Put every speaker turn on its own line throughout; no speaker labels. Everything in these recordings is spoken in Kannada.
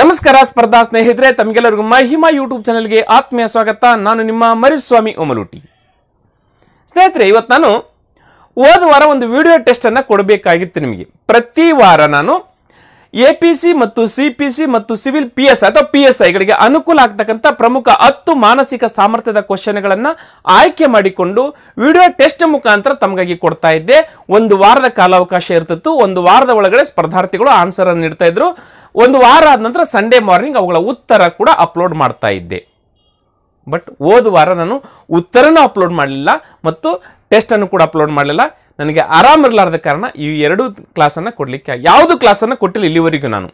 ನಮಸ್ಕಾರ ಸ್ಪರ್ಧಾ ಸ್ನೇಹಿತರೆ ತಮಗೆಲ್ಲರಿಗೂ ಮಹಿಮಾ ಯೂಟ್ಯೂಬ್ ಚಾನಲ್ಗೆ ಆತ್ಮೀಯ ಸ್ವಾಗತ ನಾನು ನಿಮ್ಮ ಮರಿಸ್ವಾಮಿ ಒಮಲುಟಿ ಸ್ನೇಹಿತರೆ ಇವತ್ತು ನಾನು ಹೋದ ವಾರ ಒಂದು ವಿಡಿಯೋ ಟೆಸ್ಟನ್ನು ಕೊಡಬೇಕಾಗಿತ್ತು ನಿಮಗೆ ಪ್ರತಿ ವಾರ ನಾನು ಎಪಿಸಿ ಮತ್ತು ಸಿ ಮತ್ತು ಸಿವಿಲ್ ಪಿ ಎಸ್ ಅಥವಾ ಪಿ ಎಸ್ ಐಗಳಿಗೆ ಅನುಕೂಲ ಆಗ್ತಕ್ಕಂಥ ಪ್ರಮುಖ ಹತ್ತು ಮಾನಸಿಕ ಸಾಮರ್ಥ್ಯದ ಕ್ವಶನ್ಗಳನ್ನು ಆಯ್ಕೆ ಮಾಡಿಕೊಂಡು ವಿಡಿಯೋ ಟೆಸ್ಟ್ ಮುಖಾಂತರ ತಮಗಾಗಿ ಕೊಡ್ತಾ ಇದ್ದೆ ಒಂದು ವಾರದ ಕಾಲಾವಕಾಶ ಇರ್ತಿತ್ತು ಒಂದು ವಾರದ ಒಳಗಡೆ ಸ್ಪರ್ಧಾರ್ಥಿಗಳು ಆನ್ಸರ್ ಅನ್ನು ನೀಡ್ತಾ ಇದ್ರು ಒಂದು ವಾರ ಆದ ನಂತರ ಸಂಡೇ ಮಾರ್ನಿಂಗ್ ಅವುಗಳ ಉತ್ತರ ಕೂಡ ಅಪ್ಲೋಡ್ ಮಾಡ್ತಾ ಇದ್ದೆ ಬಟ್ ಹೋದ ವಾರ ನಾನು ಉತ್ತರನೂ ಅಪ್ಲೋಡ್ ಮಾಡಲಿಲ್ಲ ಮತ್ತು ಟೆಸ್ಟನ್ನು ಕೂಡ ಅಪ್ಲೋಡ್ ಮಾಡಲಿಲ್ಲ ನನಗೆ ಇರಲಾರದ ಕಾರಣ ಈ ಎರಡು ಕ್ಲಾಸನ್ನು ಕೊಡಲಿಕ್ಕೆ ಯಾವುದು ಕ್ಲಾಸನ್ನು ಕೊಟ್ಟಿಲ್ಲ ಇಲ್ಲಿವರೆಗೂ ನಾನು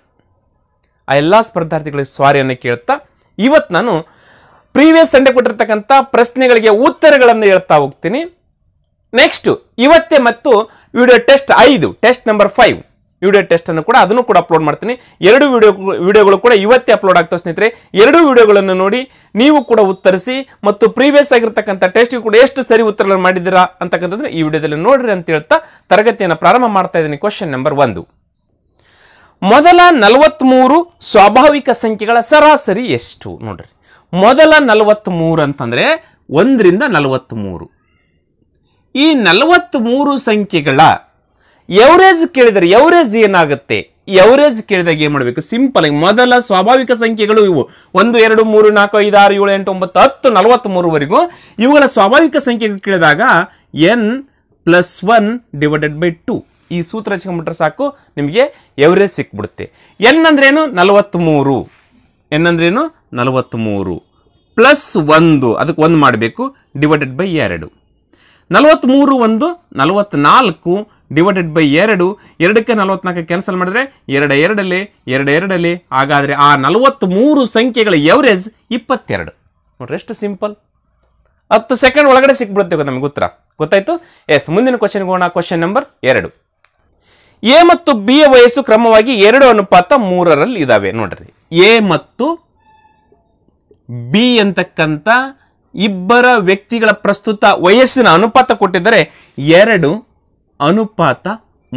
ಆ ಎಲ್ಲ ಸ್ಪರ್ಧಾರ್ಥಿಗಳಿಗೆ ಸ್ವಾರಿಯನ್ನು ಕೇಳ್ತಾ ಇವತ್ತು ನಾನು ಪ್ರೀವಿಯಸ್ ಸಂಡೆ ಕೊಟ್ಟಿರ್ತಕ್ಕಂಥ ಪ್ರಶ್ನೆಗಳಿಗೆ ಉತ್ತರಗಳನ್ನು ಹೇಳ್ತಾ ಹೋಗ್ತೀನಿ ನೆಕ್ಸ್ಟು ಇವತ್ತೇ ಮತ್ತು ವಿಡಿಯೋ ಟೆಸ್ಟ್ ಐದು test number five video test ಅನ್ನು ಕೂಡ ಅದನ್ನು ಕೂಡ ಅಪ್ಲೋಡ್ ಮಾಡ್ತೀನಿ ಎರಡು ವಿಡಿಯೋ ವಿಡಿಯೋಗಳು ಕೂಡ ಇವತ್ತೇ ಅಪ್ಲೋಡ್ ಆಗ್ತಾ ಸ್ನೇಹಿತರೆ ಎರಡು ವಿಡಿಯೋಗಳನ್ನು ನೋಡಿ ನೀವು ಕೂಡ ಉತ್ತರಿಸಿ ಮತ್ತು ಪ್ರೀವಿಯಸ್ ಆಗಿರ್ತಕ್ಕಂಥ ಟೆಸ್ಟ್ಗೆ ಕೂಡ ಎಷ್ಟು ಸರಿ ಉತ್ತರಗಳನ್ನು ಮಾಡಿದ್ದೀರಾ ಅಂತಕ್ಕಂಥದ್ರೆ ಈ ವಿಡಿಯೋದಲ್ಲಿ ನೋಡ್ರಿ ಅಂತ ಹೇಳ್ತಾ ತರಗತಿಯನ್ನು ಪ್ರಾರಂಭ ಮಾಡ್ತಾ ಇದ್ದೀನಿ ಕ್ವಶನ್ ನಂಬರ್ ಒಂದು ಮೊದಲ ನಲವತ್ತ್ಮೂರು ಸ್ವಾಭಾವಿಕ ಸಂಖ್ಯೆಗಳ ಸರಾಸರಿ ಎಷ್ಟು ನೋಡ್ರಿ ಮೊದಲ ನಲವತ್ತ್ಮೂರು ಅಂತಂದರೆ ಒಂದರಿಂದ ಮೂರು ಈ ನಲವತ್ತ್ಮೂರು ಸಂಖ್ಯೆಗಳ ಎವರೇಜ್ ಕೇಳಿದರೆ ಎವರೇಜ್ ಏನಾಗುತ್ತೆ ಎವರೇಜ್ ಕೇಳಿದಾಗ ಏನ್ ಮಾಡಬೇಕು ಸಿಂಪಲ್ ಆಗಿ ಮೊದಲ ಸ್ವಾಭಾವಿಕ ಸಂಖ್ಯೆಗಳು ಇವು ಒಂದು ಎರಡು ಮೂರು ನಾಲ್ಕು ಐದು ಆರು ಏಳು ಎಂಟು ಒಂಬತ್ತು ಹತ್ತು ನಲವತ್ತ್ ಮೂರುವರೆಗೂ ಇವುಗಳ ಸ್ವಾಭಾವಿಕ ಸಂಖ್ಯೆಗಳು ಕೇಳಿದಾಗ N plus one divided by two ಈ ಸೂತ್ರ ಚಿಕ್ಕಬಿಟ್ರೆ ಸಾಕು ನಿಮಗೆ ಎವರೇಜ್ ಸಿಕ್ಬಿಡುತ್ತೆ ಎನ್ ಅಂದ್ರೇನು ನಲವತ್ತ್ಮೂರು ಎನ್ ಅಂದ್ರೇನು ಮೂರು ಪ್ಲಸ್ ಒಂದು ಅದಕ್ಕೆ ಒಂದು ಮಾಡಬೇಕು ಡಿವೈಡೆಡ್ ಬೈ ಎರಡು ನಲವತ್ತ್ಮೂರು ಒಂದು ನಲವತ್ತ್ನಾಲ್ಕು ಡಿವೈಡೆಡ್ ಬೈ ಎರಡು ಎರಡಕ್ಕೆ ನಲವತ್ನಾಲ್ಕು ಕ್ಯಾನ್ಸಲ್ ಮಾಡಿದ್ರೆ ಎರಡು ಎರಡಲ್ಲಿ ಎರಡು ಎರಡಲ್ಲಿ ಹಾಗಾದರೆ ಆ ಮೂರು ಸಂಖ್ಯೆಗಳ ಎವರೇಜ್ ಇಪ್ಪತ್ತೆರಡು ನೋಡ್ರಿ ಎಷ್ಟು ಸಿಂಪಲ್ ಹತ್ತು ಸೆಕೆಂಡ್ ಒಳಗಡೆ ಸಿಕ್ಬಿಡುತ್ತೆ ನಮಗೆ ಉತ್ತರ ಗೊತ್ತಾಯಿತು ಎಸ್ ಮುಂದಿನ ಕ್ವಶನ್ಗೆ ಹೋಗೋಣ ಕ್ವಶನ್ ನಂಬರ್ ಎರಡು ಎ ಮತ್ತು ಬಿ ಯ ವಯಸ್ಸು ಕ್ರಮವಾಗಿ ಎರಡು ಅನುಪಾತ ಮೂರರಲ್ಲಿ ಇದ್ದಾವೆ ನೋಡ್ರಿ ಎ ಮತ್ತು ಬಿ ಅಂತಕ್ಕಂಥ ಇಬ್ಬರ ವ್ಯಕ್ತಿಗಳ ಪ್ರಸ್ತುತ ವಯಸ್ಸಿನ ಅನುಪಾತ ಕೊಟ್ಟಿದ್ದರೆ ಎರಡು ಅನುಪಾತ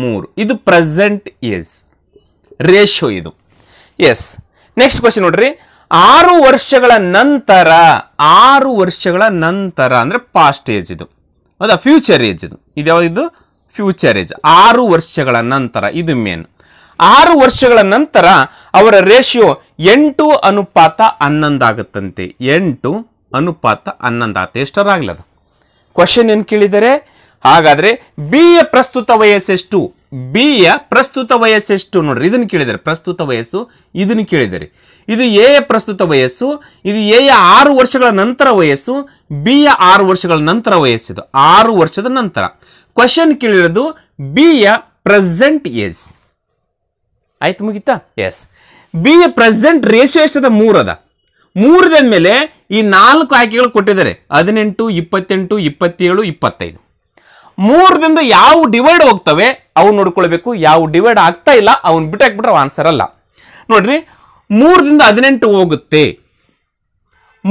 ಮೂರು ಇದು ಪ್ರೆಸೆಂಟ್ ಏಜ್ ರೇಷೋ ಇದು ಎಸ್ ನೆಕ್ಸ್ಟ್ ಕ್ವಶನ್ ನೋಡ್ರಿ ಆರು ವರ್ಷಗಳ ನಂತರ ಆರು ವರ್ಷಗಳ ನಂತರ ಅಂದರೆ ಪಾಸ್ಟ್ ಏಜ್ ಇದು ಹೌದಾ ಫ್ಯೂಚರ್ ಏಜ್ ಇದು ಇದ್ಯಾವ ಇದು ಫ್ಯೂಚರ್ ಏಜ್ ಆರು ವರ್ಷಗಳ ನಂತರ ಇದು ಮೇನ್ ಆರು ವರ್ಷಗಳ ನಂತರ ಅವರ ರೇಷಿಯೋ ಎಂಟು ಅನುಪಾತ ಹನ್ನೊಂದಾಗುತ್ತಂತೆ ಎಂಟು ಅನುಪಾತ ಹನ್ನೊಂದಾಗುತ್ತೆ ಎಷ್ಟರಾಗಲಿ ಅದು ಕ್ವಶನ್ ಏನು ಕೇಳಿದರೆ ಹಾಗಾದ್ರೆ ಬಿ ಯ ಪ್ರಸ್ತುತ ವಯಸ್ಸೆಷ್ಟು ಬಿ ಯ ಪ್ರಸ್ತುತ ವಯಸ್ಸೆಷ್ಟು ನೋಡ್ರಿ ಇದನ್ನು ಕೇಳಿದರೆ ಪ್ರಸ್ತುತ ವಯಸ್ಸು ಇದನ್ನು ಕೇಳಿದರೆ ಇದು ಎ ಯ ಪ್ರಸ್ತುತ ವಯಸ್ಸು ಇದು ಎ ಯ ಆರು ವರ್ಷಗಳ ನಂತರ ವಯಸ್ಸು ಬಿ ಯ ಆರು ವರ್ಷಗಳ ನಂತರ ವಯಸ್ಸಿದು ಆರು ವರ್ಷದ ನಂತರ ಕ್ವಶನ್ ಕೇಳಿರೋದು ಬಿ ಯ ಪ್ರೆಸೆಂಟ್ ಏಜ್ ಆಯ್ತು ಮುಗಿತಾ ಎಸ್ ಬಿ ಯ ಪ್ರೆಸೆಂಟ್ ರೇಷಿಯೋ ಎಷ್ಟದ ಮೂರದ ಮೂರದ ಮೇಲೆ ಈ ನಾಲ್ಕು ಆಯ್ಕೆಗಳು ಕೊಟ್ಟಿದ್ದಾರೆ ಹದಿನೆಂಟು ಇಪ್ಪತ್ತೆಂಟು ಇಪ್ಪತ್ತೇಳು ಇಪ್ಪತ್ತೈದು ಮೂರದಿಂದ ಯಾವ ಡಿವೈಡ್ ಹೋಗ್ತವೆ ಅವು ನೋಡ್ಕೊಳ್ಬೇಕು ಯಾವ ಡಿವೈಡ್ ಆಗ್ತಾ ಇಲ್ಲ ಅವ್ನು ಬಿಟ್ಟಾಕ್ಬಿಟ್ರೆ ಆನ್ಸರ್ ಅಲ್ಲ ನೋಡ್ರಿ ಮೂರರಿಂದ ಹದಿನೆಂಟು ಹೋಗುತ್ತೆ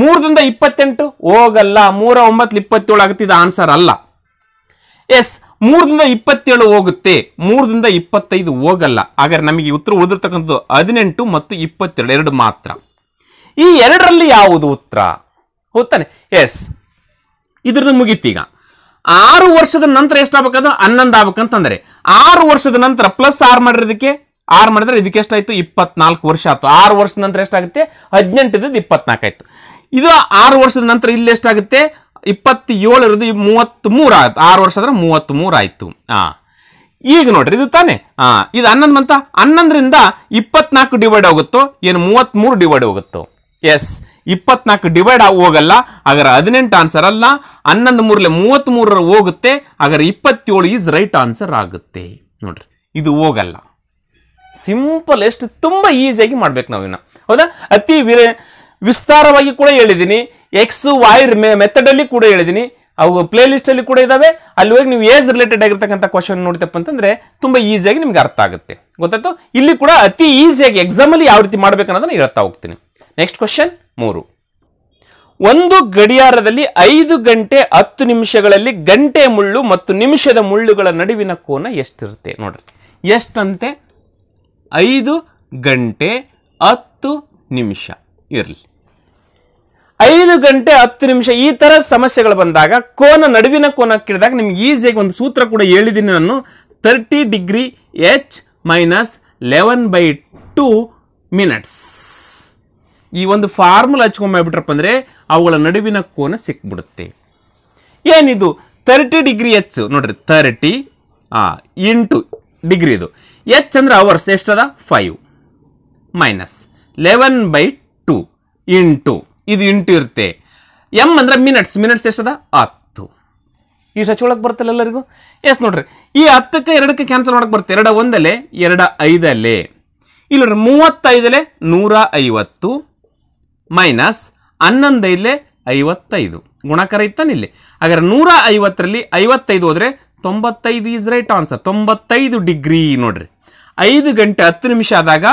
ಮೂರರಿಂದ ಇಪ್ಪತ್ತೆಂಟು ಹೋಗಲ್ಲ ಮೂರ ಒಂಬತ್ತು ಇಪ್ಪತ್ತೇಳು ಆಗುತ್ತೆ ಇದು ಆನ್ಸರ್ ಅಲ್ಲ ಎಸ್ ಮೂರರಿಂದ ಇಪ್ಪತ್ತೇಳು ಹೋಗುತ್ತೆ ಮೂರರಿಂದ ಇಪ್ಪತ್ತೈದು ಹೋಗಲ್ಲ ಹಾಗಾದ್ರೆ ನಮಗೆ ಉತ್ತರ ಉಳಿದಿರ್ತಕ್ಕಂಥದ್ದು ಹದಿನೆಂಟು ಮತ್ತು ಇಪ್ಪತ್ತೆರಡು ಎರಡು ಮಾತ್ರ ಈ ಎರಡರಲ್ಲಿ ಯಾವುದು ಉತ್ತರ ಹೋಗ್ತಾನೆ ಎಸ್ ಇದ್ರದ್ದು ಮುಗೀತೀಗ ಆರು ವರ್ಷದ ನಂತರ ಎಷ್ಟಾಗಬೇಕಂದ್ರೆ ಹನ್ನೊಂದು ಆಗ್ಬೇಕಂತಂದ್ರೆ ಆರು ವರ್ಷದ ನಂತರ ಪ್ಲಸ್ ಆರು ಮಾಡಿರೋದಕ್ಕೆ ಆರು ಮಾಡಿದ್ರೆ ಇದಕ್ಕೆ ಎಷ್ಟಾಯ್ತು ಇಪ್ಪತ್ನಾಲ್ಕು ವರ್ಷ ಆಯ್ತು ಆರು ವರ್ಷದ ನಂತರ ಎಷ್ಟಾಗುತ್ತೆ ಹದಿನೆಂಟು ಇಪ್ಪತ್ನಾಲ್ಕು ಆಯ್ತು ಇದು ಆರು ವರ್ಷದ ನಂತರ ಇಲ್ಲಿ ಎಷ್ಟಾಗುತ್ತೆ ಇಪ್ಪತ್ತೇಳು ಇರೋದು ಮೂವತ್ತ್ ಮೂರು ಆಯ್ತು ಆರು ವರ್ಷ ಅಂದ್ರೆ ಮೂವತ್ತ್ ಮೂರು ಆಯ್ತು ಆ ಈಗ ನೋಡ್ರಿ ಇದು ತಾನೇ ಆ ಇದು ಹನ್ನೊಂದು ಮಂತ ಹನ್ನೊಂದರಿಂದ ಇಪ್ಪತ್ನಾಲ್ಕು ಡಿವೈಡ್ ಆಗುತ್ತೋ ಏನು ಮೂವತ್ತ್ ಮೂರು ಡಿವೈಡ್ ಆಗುತ್ತೋ ಎಸ್ ಇಪ್ಪತ್ನಾಲ್ಕು ಡಿವೈಡ್ ಆಗಿ ಹೋಗಲ್ಲ ಹಾಗಾದ್ರೆ ಹದಿನೆಂಟು ಆನ್ಸರ್ ಅಲ್ಲ ಹನ್ನೊಂದು ಮೂರಲೆ ಮೂವತ್ತ್ ಮೂರರ ಹೋಗುತ್ತೆ ಹಾಗಾದ್ರೆ ಇಪ್ಪತ್ತೇಳು ಈಸ್ ರೈಟ್ ಆನ್ಸರ್ ಆಗುತ್ತೆ ನೋಡ್ರಿ ಇದು ಹೋಗಲ್ಲ ಸಿಂಪಲ್ ಎಷ್ಟು ತುಂಬ ಈಸಿಯಾಗಿ ಮಾಡ್ಬೇಕು ನಾವು ಇನ್ನು ಹೌದಾ ಅತಿ ವಿರ ವಿಸ್ತಾರವಾಗಿ ಕೂಡ ಹೇಳಿದ್ದೀನಿ ಎಕ್ಸ್ ವೈರ್ ಮೆಥಡಲ್ಲಿ ಕೂಡ ಹೇಳಿದ್ದೀನಿ ಅವು ಪ್ಲೇ ಲಿಸ್ಟಲ್ಲಿ ಕೂಡ ಇದ್ದಾವೆ ಅಲ್ಲಿ ಹೋಗಿ ನೀವು ಏಜ್ ರಿಲೇಟೆಡ್ ಆಗಿರ್ತಕ್ಕಂಥ ಕ್ವಶನ್ ನೋಡಿದಪ್ಪ ಅಂತಂದರೆ ತುಂಬ ಈಸಿಯಾಗಿ ನಿಮ್ಗೆ ಅರ್ಥ ಆಗುತ್ತೆ ಗೊತ್ತಾಯ್ತು ಇಲ್ಲಿ ಕೂಡ ಅತಿ ಈಸಿಯಾಗಿ ಎಕ್ಸಾಮಲ್ಲಿ ಯಾವ ರೀತಿ ಮಾಡ್ಬೇಕು ನಾನು ಹೇಳ್ತಾ ಹೋಗ್ತೀನಿ ನೆಕ್ಸ್ಟ್ ಕ್ವಶನ್ ಮೂರು ಒಂದು ಗಡಿಯಾರದಲ್ಲಿ ಐದು ಗಂಟೆ ಹತ್ತು ನಿಮಿಷಗಳಲ್ಲಿ ಗಂಟೆ ಮುಳ್ಳು ಮತ್ತು ನಿಮಿಷದ ಮುಳ್ಳುಗಳ ನಡುವಿನ ಕೋನ ಎಷ್ಟಿರುತ್ತೆ ನೋಡ್ರಿ ಎಷ್ಟಂತೆ ಐದು ಗಂಟೆ ಹತ್ತು ನಿಮಿಷ ಇರಲಿ ಐದು ಗಂಟೆ ಹತ್ತು ನಿಮಿಷ ಈ ಥರ ಸಮಸ್ಯೆಗಳು ಬಂದಾಗ ಕೋನ ನಡುವಿನ ಕೋನ ಕೇಳಿದಾಗ ನಿಮ್ಗೆ ಈಸಿಯಾಗಿ ಒಂದು ಸೂತ್ರ ಕೂಡ ಹೇಳಿದ್ದೀನಿ ನಾನು thirty degree H minus eleven by two minutes ಈ ಒಂದು ಫಾರ್ಮುಲಾ ಹಚ್ಕೊಂಬಿಟ್ರಪ್ಪ ಅಂದರೆ ಅವುಗಳ ನಡುವಿನ ಕೋನ ಸಿಕ್ಬಿಡುತ್ತೆ ಏನಿದು ತರ್ಟಿ ಡಿಗ್ರಿ ಎಚ್ ನೋಡ್ರಿ ತರ್ಟಿ ಇಂಟು ಡಿಗ್ರಿ ಇದು ಎಚ್ ಅಂದ್ರೆ ಅವರ್ಸ್ ಎಷ್ಟದ five minus eleven by two into ಇದು ಇಂಟು ಇರುತ್ತೆ ಎಮ್ ಅಂದ್ರೆ ಮಿನಿಟ್ಸ್ ಮಿನಿಟ್ಸ್ ಎಷ್ಟದ ಹತ್ತು ಈ ಹಚ್ಕೊಳಕ್ಕೆ ಬರುತ್ತಲ್ಲ ಎಲ್ಲರಿಗೂ ಎಸ್ ನೋಡ್ರಿ ಈ ಹತ್ತಕ್ಕೆ ಎರಡಕ್ಕೆ ಕ್ಯಾನ್ಸಲ್ ಮಾಡಕ್ಕೆ ಬರುತ್ತೆ ಎರಡ ಒಂದಲ್ಲೇ ಎರಡ ಐದಲ್ಲೇ ಇಲ್ಲ ನೋಡ್ರಿ ಮೂವತ್ತೈದಲ್ಲೇ ನೂರ ಐವತ್ತು ಮೈನಸ್ ಇಲ್ಲೇ ಐವತ್ತೈದು ಗುಣಕರ ಇಲ್ಲಿ ಹಾಗಾದ್ರೆ ನೂರ ಐವತ್ತರಲ್ಲಿ ಐವತ್ತೈದು ಹೋದರೆ ತೊಂಬತ್ತೈದು ಈಸ್ ರೈಟ್ ಆನ್ಸರ್ ತೊಂಬತ್ತೈದು ಡಿಗ್ರಿ ನೋಡ್ರಿ ಐದು ಗಂಟೆ ಹತ್ತು ನಿಮಿಷ ಆದಾಗ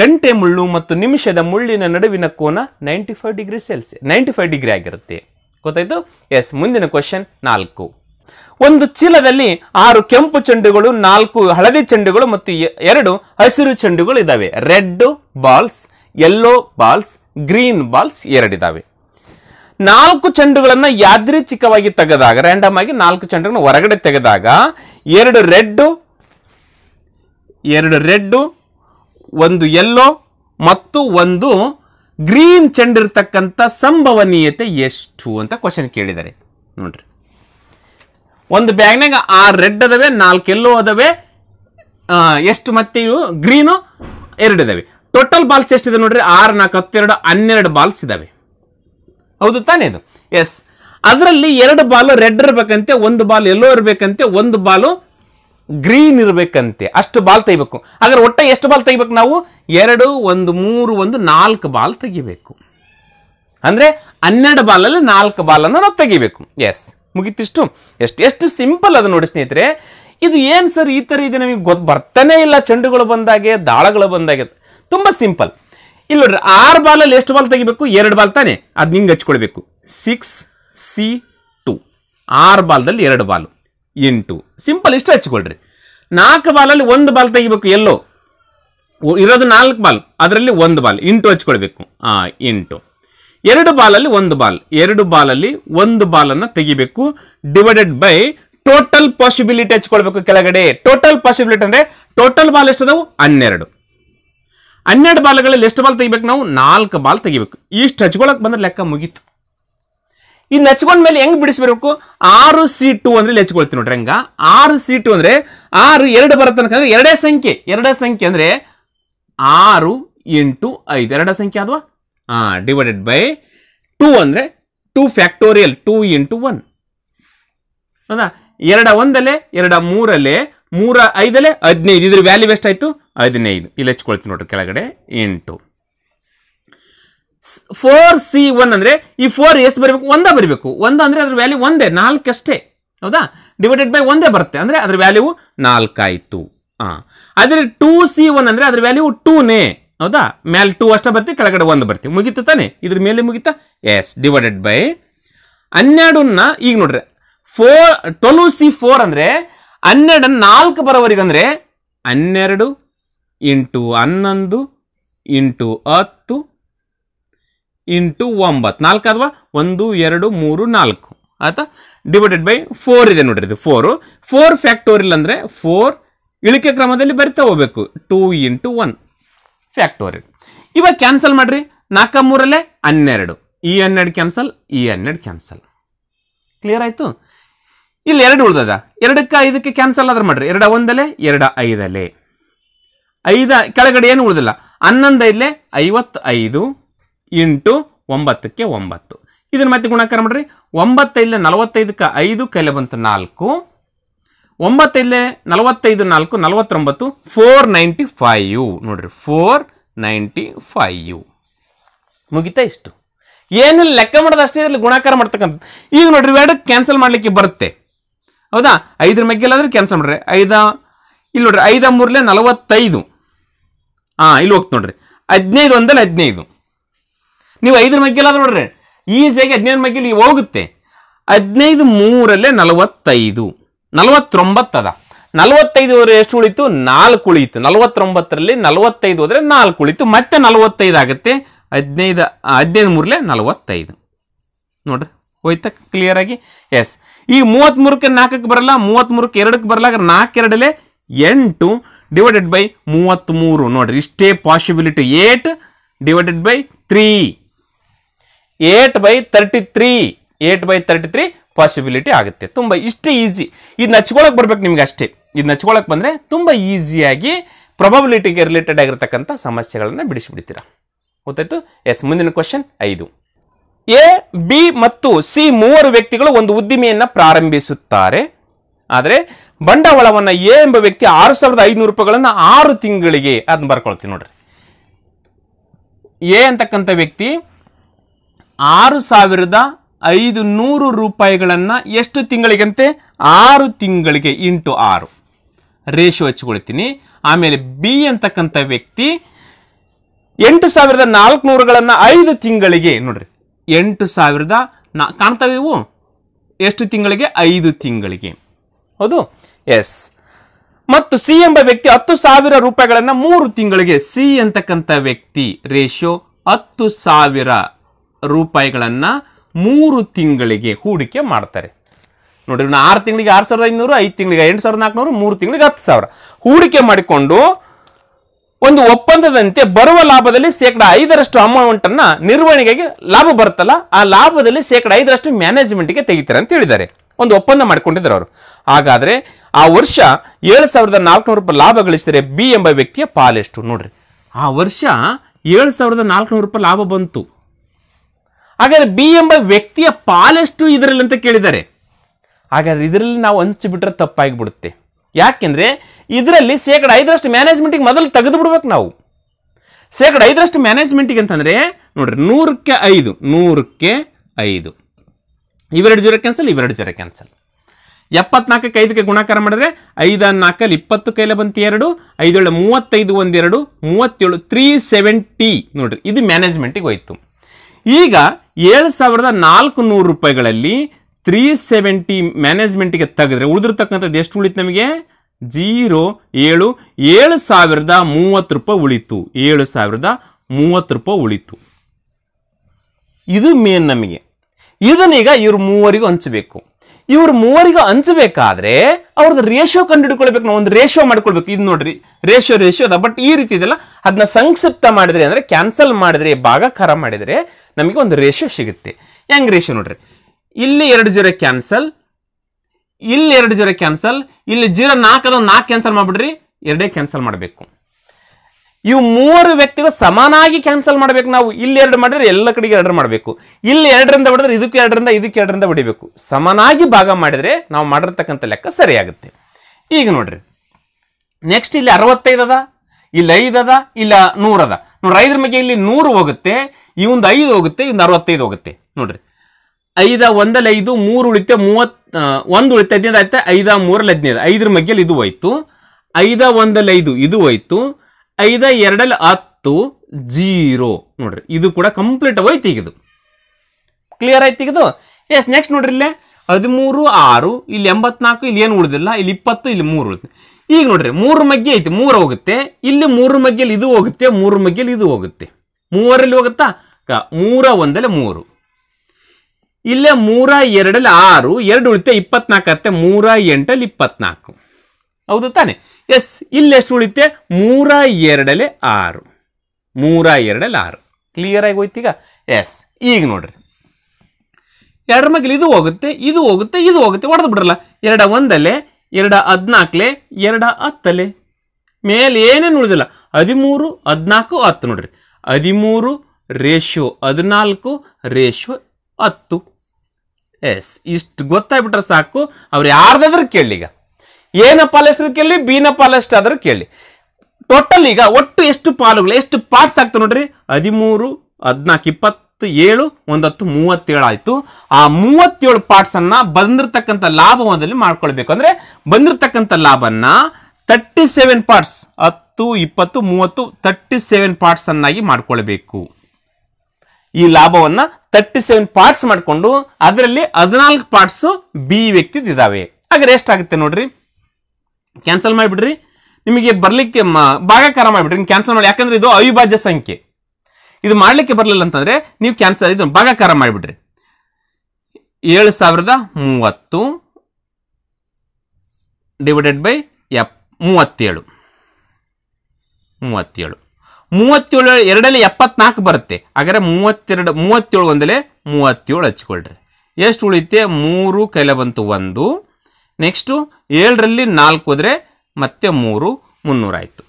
ಗಂಟೆ ಮುಳ್ಳು ಮತ್ತು ನಿಮಿಷದ ಮುಳ್ಳಿನ ನಡುವಿನ ಕೋನ ninety five degree Celsius ninety five degree ಆಗಿರುತ್ತೆ ಗೊತ್ತಾಯ್ತು ಎಸ್ ಮುಂದಿನ ಕ್ವಶನ್ ನಾಲ್ಕು ಒಂದು ಚೀಲದಲ್ಲಿ ಆರು ಕೆಂಪು ಚೆಂಡುಗಳು ನಾಲ್ಕು ಹಳದಿ ಚೆಂಡುಗಳು ಮತ್ತು ಎರಡು ಹಸಿರು ಚೆಂಡುಗಳು ಇದ್ದಾವೆ red balls yellow balls green balls ಎರಡಿದ್ದಾವೆ ನಾಲ್ಕು ಚೆಂಡುಗಳನ್ನು ಯಾದೃಚ್ಛಿಕವಾಗಿ ತೆಗೆದಾಗ ರ್ಯಾಂಡಮ್ ಆಗಿ ನಾಲ್ಕು ಚೆಂಡುಗಳನ್ನು ಹೊರಗಡೆ ತೆಗೆದಾಗ ಎರಡು ರೆಡ್ಡು ಎರಡು ರೆಡ್ ಒಂದು ಎಲ್ಲೋ ಮತ್ತು ಒಂದು ಗ್ರೀನ್ ಚೆಂಡಿರ್ತಕ್ಕಂಥ ಸಂಭವನೀಯತೆ ಎಷ್ಟು ಅಂತ ಕ್ವಶನ್ ಕೇಳಿದ್ದಾರೆ ನೋಡ್ರಿ ಒಂದು ಬ್ಯಾಗ್ನಾಗ ಆರು ರೆಡ್ ಅದಾವೆ ನಾಲ್ಕು ಎಲ್ಲೋ ಅದಾವೆ ಎಷ್ಟು ಮತ್ತೆ ಇವು ಗ್ರೀನು ಎರಡಿದಾವೆ ಟೋಟಲ್ ಬಾಲ್ಸ್ ಎಷ್ಟಿದೆ ನೋಡ್ರಿ ಆರು ನಾಲ್ಕು ಹತ್ತೆರಡು ಹನ್ನೆರಡು ಬಾಲ್ಸ್ ಇದ್ದಾವೆ ಹೌದು ತಾನೇ ಇದು ಎಸ್ ಅದರಲ್ಲಿ ಎರಡು ಬಾಲು ರೆಡ್ ಇರಬೇಕಂತೆ ಒಂದು ಬಾಲ್ ಎಲ್ಲೋ ಇರಬೇಕಂತೆ ಒಂದು ಬಾಲು ಗ್ರೀನ್ ಇರಬೇಕಂತೆ ಅಷ್ಟು ಬಾಲ್ ತೆಗಿಬೇಕು ಆದ್ರೆ ಒಟ್ಟ ಎಷ್ಟು ಬಾಲ್ ತೆಗಿಬೇಕು ನಾವು ಎರಡು ಒಂದು ಮೂರು ಒಂದು ನಾಲ್ಕು ಬಾಲ್ ತೆಗಿಬೇಕು ಅಂದರೆ ಹನ್ನೆರಡು ಬಾಲಲ್ಲಿ ನಾಲ್ಕು ಬಾಲನ್ನು ನಾವು ತೆಗಿಬೇಕು ಎಸ್ ಮುಗಿತಿಷ್ಟು ಎಷ್ಟು ಎಷ್ಟು ಸಿಂಪಲ್ ಅದು ನೋಡಿ ಸ್ನೇಹಿತರೆ ಇದು ಏನು ಸರ್ ಈ ಥರ ಇದೆ ನಮಗೆ ಗೊತ್ತು ಬರ್ತಾನೆ ಇಲ್ಲ ಚೆಂಡುಗಳು ಬಂದಾಗೆ ದಾಳಗಳು ಬಂದಾಗೆ ತುಂಬ ಸಿಂಪಲ್ ಇಲ್ಲಿ ನೋಡ್ರಿ ಆರು ಬಾಲಲ್ಲಿ ಎಷ್ಟು ಬಾಲ್ ತೆಗಿಬೇಕು ಎರಡು ಬಾಲ್ ತಾನೆ ಅದು ನಿಂಗೆ ಹಚ್ಕೊಳ್ಬೇಕು ಸಿಕ್ಸ್ ಸಿ ಟು ಆರು ಬಾಲ್ದಲ್ಲಿ ಎರಡು ಬಾಲು ಎಂಟು ಸಿಂಪಲ್ ಇಷ್ಟು ಹಚ್ಕೊಳ್ರಿ ನಾಲ್ಕು ಬಾಲಲ್ಲಿ ಒಂದು ಬಾಲ್ ತೆಗಿಬೇಕು ಎಲ್ಲೋ ಇರೋದು ನಾಲ್ಕು ಬಾಲ್ ಅದರಲ್ಲಿ ಒಂದು ಬಾಲ್ ಇಂಟು ಹಚ್ಕೊಳ್ಬೇಕು ಆ ಎಂಟು ಎರಡು ಬಾಲಲ್ಲಿ ಒಂದು ಬಾಲ್ ಎರಡು ಬಾಲಲ್ಲಿ ಒಂದು ಬಾಲನ್ನು ತೆಗಿಬೇಕು ಡಿವೈಡೆಡ್ ಬೈ ಟೋಟಲ್ ಪಾಸಿಬಿಲಿಟಿ ಹಚ್ಕೊಳ್ಬೇಕು ಕೆಳಗಡೆ ಟೋಟಲ್ ಪಾಸಿಬಿಲಿಟಿ ಅಂದರೆ ಟೋಟಲ್ ಬಾಲ್ ಎಷ್ಟು ಅದಾವೆ ಹನ್ನೆರಡು ಹನ್ನೆರಡು ಬಾಲ್ಗಳಲ್ಲಿ ಎಷ್ಟು ಬಾಲ್ ತೆಗಿಬೇಕು ನಾವು ನಾಲ್ಕು ಬಾಲ್ ತೆಗಿಬೇಕು ಇಷ್ಟು ಹಚ್ಕೊಳಕ್ಕೆ ಬಂದ್ರೆ ಲೆಕ್ಕ ಮುಗೀತು ಇನ್ನು ಮೇಲೆ ಹೆಂಗ್ ಬಿಡಿಸ್ಬಿಡ್ಬೇಕು ಆರು ಸಿ ಟು ಅಂದ್ರೆ ಲೆಚ್ಕೊಳ್ತೀನಿ ನೋಡ್ರಿ ಹಂಗ ಆರು ಸಿ ಟು ಅಂದ್ರೆ ಆರು ಎರಡು ಬರತ್ತನಕ ಅಂದ್ರೆ ಎರಡೇ ಸಂಖ್ಯೆ ಎರಡೇ ಸಂಖ್ಯೆ ಅಂದ್ರೆ ಆರು ಎಂಟು ಐದು ಎರಡೇ ಸಂಖ್ಯೆ ಆದ್ವಾ ಹಾ ಡಿವೈಡೆಡ್ ಬೈ ಟೂ ಅಂದ್ರೆ two factorial two into one ಹೌದಾ ಎರಡ ಒಂದಲ್ಲೇ ಎರಡ ಮೂರಲ್ಲೇ ಮೂರ ಐದಲ್ಲೇ ಹದಿನೈದು ಇದ್ರ ವ್ಯಾಲ್ಯೂ ಎಷ್ಟು ಆಯ್ತು ಹದಿನೈದು ಇಲ್ಲಿ ಹಚ್ಕೊಳ್ತೀನಿ ನೋಡ್ರಿ ಕೆಳಗಡೆ ಎಂಟು ಫೋರ್ ಸಿ ಒನ್ ಅಂದರೆ ಈ ಫೋರ್ ಎಸ್ ಬರಬೇಕು ಒಂದೇ ಬರಬೇಕು ಒಂದ ಅಂದರೆ ಅದ್ರ ವ್ಯಾಲ್ಯೂ ಒಂದೇ ನಾಲ್ಕು ಅಷ್ಟೇ ಹೌದಾ ಡಿವೈಡೆಡ್ ಬೈ ಒಂದೇ ಬರುತ್ತೆ ಅಂದರೆ ಅದ್ರ ವ್ಯಾಲ್ಯೂ ನಾಲ್ಕಾಯಿತು ಹಾಂ ಅದ್ರ ಟೂ ಸಿ ಒನ್ ಅಂದರೆ ಅದ್ರ ವ್ಯಾಲ್ಯೂ ನೇ ಹೌದಾ ಮೇಲೆ ಟೂ ಅಷ್ಟೇ ಬರ್ತಿ ಕೆಳಗಡೆ ಒಂದು ಬರ್ತೀವಿ ಮುಗೀತು ತಾನೆ ಇದ್ರ ಮೇಲೆ ಮುಗಿತ ಎಸ್ ಡಿವೈಡೆಡ್ ಬೈ ಹನ್ನೆರಡನ್ನ ಈಗ ನೋಡ್ರಿ ಫೋರ್ ಟೊಲು ಸಿ ಫೋರ್ ಅಂದರೆ ಹನ್ನೆರಡನ್ನು ನಾಲ್ಕು ಬರೋವರೆಗಂದರೆ ಹನ್ನೆರಡು ಇಂಟು ಹನ್ನೊಂದು ಇಂಟು ಹತ್ತು ಇಂಟು ಒಂಬತ್ತು ನಾಲ್ಕು ಅಥವಾ ಒಂದು ಎರಡು ಮೂರು ನಾಲ್ಕು ಆಯಿತಾ ಡಿವೈಡೆಡ್ ಬೈ ಫೋರ್ ಇದೆ ನೋಡಿರಿ ಇದು ಫೋರು ಫೋರ್ ಫ್ಯಾಕ್ಟೋರಿಯಲ್ ಅಂದರೆ ಫೋರ್ ಇಳಿಕೆ ಕ್ರಮದಲ್ಲಿ ಬರಿತಾ ಹೋಗ್ಬೇಕು ಟೂ ಇಂಟು ಒನ್ ಫ್ಯಾಕ್ಟೋರಿಯಲ್ ಇವಾಗ ಕ್ಯಾನ್ಸಲ್ ಮಾಡಿರಿ ನಾಲ್ಕ ಮೂರಲ್ಲೇ ಹನ್ನೆರಡು ಈ ಹನ್ನೆರಡು ಕ್ಯಾನ್ಸಲ್ ಈ ಹನ್ನೆರಡು ಕ್ಯಾನ್ಸಲ್ ಕ್ಲಿಯರ್ ಆಯಿತು ಇಲ್ಲಿ ಎರಡು ಉಳ್ದದ ಎರಡಕ್ಕೆ ಐದಕ್ಕೆ ಕ್ಯಾನ್ಸಲ್ ಆದ್ರೆ ಮಾಡ್ರಿ ಎರಡ ಒಂದಲೆ ಎರಡ ಐದಲೆ ಐದ ಕೆಳಗಡೆ ಏನು ಉಳ್ದಿಲ್ಲ ಹನ್ನೊಂದು ಐದಲೆ ಐದು ಇಂಟು ಒಂಬತ್ತಕ್ಕೆ ಒಂಬತ್ತು ಇದನ್ನ ಮತ್ತೆ ಗುಣಾಕಾರ ಮಾಡ್ರಿ ಒಂಬತ್ತೈದಲೆ ನಲವತ್ತೈದಕ್ಕೆ ಐದು ಕೈಲೆ ಬಂತು ನಾಲ್ಕು ಒಂಬತ್ತೈದಲೆ ನಲವತ್ತೈದು ನಾಲ್ಕು ನಲವತ್ತೊಂಬತ್ತು ಫೋರ್ ನೈಂಟಿ ಫೈವ್ ನೋಡ್ರಿ ಫೋರ್ ನೈಂಟಿ ಫೈವ್ ಮುಗಿತಾ ಇಷ್ಟು ಏನಿಲ್ಲ ಲೆಕ್ಕ ಮಾಡೋದು ಅಷ್ಟೇ ಇದರಲ್ಲಿ ಗುಣಾಕಾರ ಮಾಡ್ತಕ್ಕಂಥದ್ದು ಈಗ ನೋಡ್ರಿ ಎರಡು ಕ್ಯಾನ್ಸಲ್ ಮಾಡಲಿಕ್ಕೆ ಬರುತ್ತೆ ಹೌದಾ ಐದರ ಮಗ್ಗೆಲ್ಲಾದ್ರೆ ಕೆಲಸ ಮಾಡ್ರಿ ಐದ ಇಲ್ಲಿ ನೋಡ್ರಿ ಐದ ಮೂರಲೆ ನಲವತ್ತೈದು ಹಾಂ ಇಲ್ಲಿ ಹೋಗ್ತು ನೋಡ್ರಿ ಹದಿನೈದು ಒಂದಲ್ಲಿ ಹದಿನೈದು ನೀವು ಐದರ ಮಗ್ಗೆಲ್ಲಾದ್ರೆ ನೋಡ್ರಿ ಈಸಿಯಾಗಿ ಹದಿನೈದು ಈಗ ಹೋಗುತ್ತೆ ಹದಿನೈದು ಮೂರಲ್ಲೇ ನಲವತ್ತೈದು ನಲವತ್ತೊಂಬತ್ತದ ನಲವತ್ತೈದು ಎಷ್ಟು ಉಳಿತು ನಾಲ್ಕು ಉಳಿತು ನಲವತ್ತೊಂಬತ್ತರಲ್ಲಿ ನಲವತ್ತೈದು ಹೋದರೆ ನಾಲ್ಕು ಉಳಿತು ಮತ್ತೆ ನಲವತ್ತೈದು ಆಗುತ್ತೆ ಹದಿನೈದು ಹದಿನೈದು ಮೂರಲೆ ನಲವತ್ತೈದು ನೋಡ್ರಿ ಹೋಯ್ತಾ ಕ್ಲಿಯರ್ ಆಗಿ ಎಸ್ ಈಗ ಮೂವತ್ತ್ಮೂರಕ್ಕೆ ನಾಲ್ಕಕ್ಕೆ ಬರಲ್ಲ ಮೂವತ್ತ್ಮೂರಕ್ಕೆ ಎರಡಕ್ಕೆ ಬರಲ್ಲ ನಾಲ್ಕು ಎಂಟು ಡಿವೈಡೆಡ್ ಬೈ ಮೂವತ್ತ್ಮೂರು ನೋಡಿರಿ ಇಷ್ಟೇ possibility eight divided by three eight by thirty three eight by thirty three possibility ಆಗುತ್ತೆ ತುಂಬ ಇಷ್ಟೇ ಈಸಿ ಇದು ನಚ್ಕೊಳಕ್ಕೆ ಬರ್ಬೇಕು ನಿಮ್ಗೆ ಅಷ್ಟೇ ಇದು ನಚ್ಕೊಳಕ್ಕೆ ಬಂದರೆ ತುಂಬ ಈಸಿಯಾಗಿ ಪ್ರಾಬಿಲಿಟಿಗೆ ರಿಲೇಟೆಡ್ ಆಗಿರ್ತಕ್ಕಂಥ ಸಮಸ್ಯೆಗಳನ್ನು ಬಿಡಿಸಿಬಿಡ್ತೀರಾ ಗೊತ್ತಾಯ್ತು ಎಸ್ ಮುಂದಿನ ಕ್ವಶನ್ ಐದು ಎ ಬಿ ಮತ್ತು ಸಿ ಮೂವರು ವ್ಯಕ್ತಿಗಳು ಒಂದು ಉದ್ದಿಮೆಯನ್ನು ಪ್ರಾರಂಭಿಸುತ್ತಾರೆ ಆದರೆ ಬಂಡವಾಳವನ್ನು ಎ ಎಂಬ ವ್ಯಕ್ತಿ ಆರು ಸಾವಿರದ ಐದುನೂರು ರೂಪಾಯಿಗಳನ್ನು ಆರು ತಿಂಗಳಿಗೆ ಅದನ್ನು ಬರ್ಕೊಳ್ತೀನಿ ನೋಡ್ರಿ ಎ ಅಂತಕ್ಕಂಥ ವ್ಯಕ್ತಿ ಆರು ಸಾವಿರದ ಐದು ನೂರು ರೂಪಾಯಿಗಳನ್ನು ಎಷ್ಟು ತಿಂಗಳಿಗಂತೆ ಆರು ತಿಂಗಳಿಗೆ ಇಂಟು ಆರು ರೇಷೋ ಹಚ್ಚಿಕೊಳ್ತೀನಿ ಆಮೇಲೆ ಬಿ ಅಂತಕ್ಕಂಥ ವ್ಯಕ್ತಿ ಎಂಟು ಸಾವಿರದ ನಾಲ್ಕುನೂರುಗಳನ್ನು ಐದು ತಿಂಗಳಿಗೆ ನೋಡ್ರಿ ಎಂಟು ಸಾವಿರದ ನಾ ಕಾಣ್ತವೆ ಇವು ಎಷ್ಟು ತಿಂಗಳಿಗೆ ಐದು ತಿಂಗಳಿಗೆ ಹೌದು ಎಸ್ ಮತ್ತು ಸಿ ಎಂಬ ವ್ಯಕ್ತಿ ಹತ್ತು ಸಾವಿರ ರೂಪಾಯಿಗಳನ್ನು ಮೂರು ತಿಂಗಳಿಗೆ ಸಿ ಅಂತಕ್ಕಂಥ ವ್ಯಕ್ತಿ ರೇಷಿಯೋ ಹತ್ತು ಸಾವಿರ ರೂಪಾಯಿಗಳನ್ನು ಮೂರು ತಿಂಗಳಿಗೆ ಹೂಡಿಕೆ ಮಾಡ್ತಾರೆ ನೋಡಿರಿ ಆರು ತಿಂಗಳಿಗೆ ಆರು ಸಾವಿರದ ಐನೂರು ಐದು ತಿಂಗಳಿಗೆ ಎಂಟು ಸಾವಿರದ ನಾಲ್ಕುನೂರು ಮೂರು ತಿಂಗಳಿಗೆ ಹತ್ತು ಸಾವಿರ ಹೂಡಿಕೆ ಮಾಡಿಕೊಂಡು ಒಂದು ಒಪ್ಪಂದದಂತೆ ಬರುವ ಲಾಭದಲ್ಲಿ ಶೇಕಡ ಐದರಷ್ಟು ಅಮೌಂಟ್ ಅನ್ನ ನಿರ್ವಹಣೆಗೆ ಲಾಭ ಬರುತ್ತಲ್ಲ ಆ ಲಾಭದಲ್ಲಿ ಶೇಕಡ ಐದರಷ್ಟು ಗೆ ತೆಗಿತಾರೆ ಅಂತ ಹೇಳಿದ್ದಾರೆ ಒಂದು ಒಪ್ಪಂದ ಮಾಡಿಕೊಂಡಿದ್ದಾರೆ ಅವರು ಹಾಗಾದ್ರೆ ಆ ವರ್ಷ ಏಳು ಸಾವಿರದ ನಾಲ್ಕುನೂರು ರೂಪಾಯಿ ಲಾಭ ಗಳಿಸಿದರೆ ಬಿ ಎಂಬ ವ್ಯಕ್ತಿಯ ಪಾಲೆಷ್ಟು ನೋಡ್ರಿ ಆ ವರ್ಷ ಏಳು ಸಾವಿರದ ನಾಲ್ಕುನೂರು ರೂಪಾಯಿ ಲಾಭ ಬಂತು ಹಾಗಾದ್ರೆ ಬಿ ಎಂಬ ವ್ಯಕ್ತಿಯ ಪಾಲೆಷ್ಟು ಇದರಲ್ಲಿ ಅಂತ ಕೇಳಿದ್ದಾರೆ ಹಾಗಾದ್ರೆ ಇದರಲ್ಲಿ ನಾವು ಹಂಚಿಬಿಟ್ರೆ ತಪ್ಪಾಗಿ ಬಿಡುತ್ತೆ ಯಾಕೆಂದರೆ ಇದರಲ್ಲಿ ಶೇಕಡ ಐದರಷ್ಟು ಮ್ಯಾನೇಜ್ಮೆಂಟಿಗೆ ಮೊದಲು ತೆಗೆದು ಬಿಡ್ಬೇಕು ನಾವು ಶೇಕಡ ಐದರಷ್ಟು ಮ್ಯಾನೇಜ್ಮೆಂಟಿಗೆ ಅಂತಂದರೆ ನೋಡ್ರಿ ನೂರಕ್ಕೆ ಐದು ನೂರಕ್ಕೆ ಐದು ಇವೆರಡು ಜೋರ ಕ್ಯಾನ್ಸಲ್ ಇವೆರಡು ಜೋರ ಕ್ಯಾನ್ಸಲ್ ಎಪ್ಪತ್ನಾಲ್ಕಕ್ಕೆ ಐದಕ್ಕೆ ಗುಣಾಕಾರ ಮಾಡಿದ್ರೆ ಐದು ನಾಲ್ಕಲ್ಲಿ ಇಪ್ಪತ್ತು ಕೈಲೇ ಬಂತು ಎರಡು ಐದೇಳು ಮೂವತ್ತೈದು ಒಂದೆರಡು ಮೂವತ್ತೇಳು ತ್ರೀ ಸೆವೆಂಟಿ ನೋಡ್ರಿ ಇದು ಮ್ಯಾನೇಜ್ಮೆಂಟಿಗೆ ಹೋಯ್ತು ಈಗ ಏಳು ಸಾವಿರದ ನಾಲ್ಕು ನೂರು ರೂಪಾಯಿಗಳಲ್ಲಿ ತ್ರೀ ಸೆವೆಂಟಿ ಮ್ಯಾನೇಜ್ಮೆಂಟ್ಗೆ ತೆಗೆದ್ರೆ ಉಳಿದಿರ್ತಕ್ಕಂಥದ್ದು ಎಷ್ಟು ಉಳಿತು ನಮಗೆ ಜೀರೋ ಏಳು ಏಳು ಸಾವಿರದ ಮೂವತ್ತು ರೂಪಾಯಿ ಉಳಿತು ಏಳು ಸಾವಿರದ ಮೂವತ್ತು ರೂಪಾಯಿ ಉಳಿತು ಇದು ಮೇನ್ ನಮಗೆ ಇದನ್ನೀಗ ಇವ್ರ ಮೂವರಿಗೂ ಹಂಚಬೇಕು ಇವ್ರ ಮೂವರಿಗೂ ಹಂಚಬೇಕಾದ್ರೆ ಅವ್ರದ್ದು ರೇಷೋ ಕಂಡು ಹಿಡ್ಕೊಳ್ಬೇಕು ನಾವು ಒಂದು ರೇಷೋ ಮಾಡ್ಕೊಳ್ಬೇಕು ಇದು ನೋಡ್ರಿ ರೇಷೋ ರೇಷೋ ಅದ ಬಟ್ ಈ ರೀತಿ ಇದೆಲ್ಲ ಅದನ್ನ ಸಂಕ್ಷಿಪ್ತ ಮಾಡಿದ್ರೆ ಅಂದರೆ ಕ್ಯಾನ್ಸಲ್ ಮಾಡಿದ್ರೆ ಭಾಗಾಕಾರ ಮಾಡಿದರೆ ನಮಗೆ ಒಂದು ರೇಷೋ ಸಿಗುತ್ತೆ ಹೆಂಗ್ ರೇಷೋ ನೋಡ್ರಿ ಇಲ್ಲಿ ಎರಡು ಜೀರೋ ಕ್ಯಾನ್ಸಲ್ ಇಲ್ಲಿ ಎರಡು ಜೀರೋ ಕ್ಯಾನ್ಸಲ್ ಇಲ್ಲಿ ಜೀರೋ ನಾಲ್ಕು ಅದೊಂದು ನಾಲ್ಕು ಕ್ಯಾನ್ಸಲ್ ಮಾಡಿಬಿಡ್ರಿ ಎರಡೇ ಕ್ಯಾನ್ಸಲ್ ಮಾಡಬೇಕು ಇವು ಮೂರು ವ್ಯಕ್ತಿಗಳು ಸಮಾನಾಗಿ ಕ್ಯಾನ್ಸಲ್ ಮಾಡಬೇಕು ನಾವು ಇಲ್ಲಿ ಎರಡು ಮಾಡಿದ್ರೆ ಎಲ್ಲ ಕಡೆಗೆ ಎರಡ್ರ್ ಮಾಡಬೇಕು ಇಲ್ಲಿ ಎರಡರಿಂದ ಬಿಡಿದ್ರೆ ಇದಕ್ಕೆ ಎರಡರಿಂದ ಇದಕ್ಕೆ ಎರಡರಿಂದ ಬಿಡಿಬೇಕು ಸಮನಾಗಿ ಭಾಗ ಮಾಡಿದರೆ ನಾವು ಮಾಡಿರ್ತಕ್ಕಂಥ ಲೆಕ್ಕ ಸರಿಯಾಗುತ್ತೆ ಈಗ ನೋಡ್ರಿ ನೆಕ್ಸ್ಟ್ ಇಲ್ಲಿ ಅರವತ್ತೈದು ಅದ ಇಲ್ಲಿ ಐದದ ಇಲ್ಲ ನೂರದ ನೋಡ್ರಿ ಐದರ ಮಗ ಇಲ್ಲಿ ನೂರು ಹೋಗುತ್ತೆ ಇವೊಂದು ಐದು ಹೋಗುತ್ತೆ ಇವೊಂದು ಅರವತ್ತೈದು ಹೋಗುತ್ತೆ ನೋಡ್ರಿ ಐದ ಒಂದಲ್ಲಿ ಐದು ಮೂರು ಉಳಿತೆ ಮೂವತ್ ಒಂದು ಉಳಿತೆ ಹದಿನೈದು ಆಯ್ತು ಐದ ಮೂರಲ್ಲಿ ಹದಿನೈದು ಐದರ ಮಗ್ಗಲ್ಲಿ ಇದು ಹೋಯ್ತು ಐದ ಒಂದಲ್ಲಿ ಐದು ಇದು ಹೋಯ್ತು ಐದ ಎರಡಲ್ಲಿ ಹತ್ತು ಜೀರೋ ನೋಡ್ರಿ ಇದು ಕೂಡ ಕಂಪ್ಲೀಟ್ ಹೋಯ್ತು ಈಗ ಕ್ಲಿಯರ್ ಆಯ್ತು ಇದು ಎಸ್ ನೆಕ್ಸ್ಟ್ ನೋಡ್ರಿ ಇಲ್ಲೇ ಹದಿಮೂರು ಆರು ಇಲ್ಲಿ ಎಂಬತ್ನಾಲ್ಕು ಇಲ್ಲಿ ಏನು ಉಳಿದಿಲ್ಲ ಇಲ್ಲಿ ಇಪ್ಪತ್ತು ಇಲ್ಲಿ ಮೂರು ಉಳಿತು ಈಗ ನೋಡ್ರಿ ಮೂರು ಮಗ್ಗೆ ಐತಿ ಮೂರು ಹೋಗುತ್ತೆ ಇಲ್ಲಿ ಮೂರು ಮಗ್ಗೆಲಿ ಇದು ಹೋಗುತ್ತೆ ಮೂರು ಮಗ್ಗೆಲಿ ಇದು ಹೋಗುತ್ತೆ ಮೂವರಲ್ಲಿ ಹೋಗುತ್ತಾ ಮೂರ ಒಂದಲ್ಲಿ ಮೂರು ಇಲ್ಲೇ ಮೂರ ಎರಡಲ್ಲಿ ಆರು ಎರಡು ಉಳಿತೆ ಇಪ್ಪತ್ನಾಲ್ಕು ಆಗುತ್ತೆ ಮೂರ ಎಂಟಲ್ಲಿ ಇಪ್ಪತ್ನಾಲ್ಕು ಹೌದು ತಾನೆ ಎಸ್ ಇಲ್ಲೆಷ್ಟು ಉಳಿತೆ ಮೂರ ಎರಡಲೆ ಆರು ಮೂರ ಎರಡಲ್ಲಿ ಆರು ಕ್ಲಿಯರ್ ಆಗಿ ಹೋಯ್ತೀಗ ಎಸ್ ಈಗ ನೋಡ್ರಿ ಎರಡರ ಮಗ್ಲಿ ಇದು ಹೋಗುತ್ತೆ ಇದು ಹೋಗುತ್ತೆ ಇದು ಹೋಗುತ್ತೆ ಹೊಡೆದು ಬಿಡ್ರಲ್ಲ ಎರಡ ಒಂದಲೆ ಎರಡ ಹದಿನಾಲ್ಕಲೆ ಎರಡ ಹತ್ತಲೆ ಮೇಲೆ ಏನೇನು ಉಳಿದಿಲ್ಲ ಹದಿಮೂರು ಹದಿನಾಲ್ಕು ಹತ್ತು ನೋಡ್ರಿ ಹದಿಮೂರು ರೇಷೋ ಹದಿನಾಲ್ಕು ರೇಷೋ ಹತ್ತು ಎಸ್ ಇಷ್ಟು ಗೊತ್ತಾಗ್ಬಿಟ್ರೆ ಸಾಕು ಅವ್ರು ಯಾರ್ದಾದ್ರೂ ಕೇಳಿ ಈಗ ಏನ ಪಾಲೆಷ್ಟು ಕೇಳಿ ಬೀನ ಪಾಲೆಸ್ಟ್ ಆದರೂ ಕೇಳಿ ಟೋಟಲ್ ಈಗ ಒಟ್ಟು ಎಷ್ಟು ಪಾಲುಗಳು ಎಷ್ಟು ಪಾರ್ಟ್ಸ್ ಆಗ್ತವೆ ನೋಡ್ರಿ ಹದಿಮೂರು ಹದಿನಾಲ್ಕು ಇಪ್ಪತ್ತು ಏಳು ಒಂದತ್ತು ಮೂವತ್ತೇಳು ಆಯಿತು ಆ ಮೂವತ್ತೇಳು ಪಾರ್ಟ್ಸನ್ನು ಬಂದಿರತಕ್ಕಂಥ ಲಾಭವೊಂದಲ್ಲಿ ಮಾಡ್ಕೊಳ್ಬೇಕು ಅಂದರೆ ಬಂದಿರತಕ್ಕಂಥ ಲಾಭನ ತರ್ಟಿ ಸೆವೆನ್ ಪಾರ್ಟ್ಸ್ ಹತ್ತು ಇಪ್ಪತ್ತು ಮೂವತ್ತು ತರ್ಟಿ ಸೆವೆನ್ ಪಾರ್ಟ್ಸನ್ನಾಗಿ ಮಾಡ್ಕೊಳ್ಬೇಕು ಈ ಲಾಭವನ್ನ ತರ್ಟಿ ಸೆವೆನ್ ಪಾರ್ಟ್ಸ್ ಮಾಡಿಕೊಂಡು ಅದರಲ್ಲಿ ಹದಿನಾಲ್ಕು ಪಾರ್ಟ್ಸು ಬಿ ಆಗ ಹಾಗಾದ್ರೆ ಎಷ್ಟಾಗುತ್ತೆ ನೋಡ್ರಿ ಕ್ಯಾನ್ಸಲ್ ಮಾಡಿಬಿಡ್ರಿ ನಿಮಗೆ ಬರಲಿಕ್ಕೆ ಭಾಗಾಕಾರ ಮಾಡಿಬಿಡ್ರಿ ಕ್ಯಾನ್ಸಲ್ ಮಾಡಿ ಯಾಕಂದ್ರೆ ಇದು ಅವಿಭಾಜ್ಯ ಸಂಖ್ಯೆ ಇದು ಮಾಡಲಿಕ್ಕೆ ಬರಲಿಲ್ಲ ಅಂತಂದ್ರೆ ನೀವು ಕ್ಯಾನ್ಸಲ್ ಇದು ಭಾಗಾಕಾರ ಮಾಡಿಬಿಡ್ರಿ ಏಳು ಸಾವಿರದ ಮೂವತ್ತು ಡಿವೈಡೆಡ್ ಬೈ ಎಪ್ ಮೂವತ್ತೇಳು ಮೂವತ್ತೇಳು ಮೂವತ್ತೇಳು ಎರಡಲ್ಲಿ ಎಪ್ಪತ್ನಾಲ್ಕು ಬರುತ್ತೆ ಹಾಗಾದ್ರೆ ಮೂವತ್ತೆರಡು ಮೂವತ್ತೇಳು ಒಂದಲೇ ಮೂವತ್ತೇಳು ಹಚ್ಕೊಳ್ರಿ ಎಷ್ಟು ಉಳಿತೆ ಮೂರು ಕೈಲೆ ಬಂತು ಒಂದು ನೆಕ್ಸ್ಟು ಏಳರಲ್ಲಿ ನಾಲ್ಕು ಹೋದರೆ ಮತ್ತೆ ಮೂರು ಮುನ್ನೂರಾಯಿತು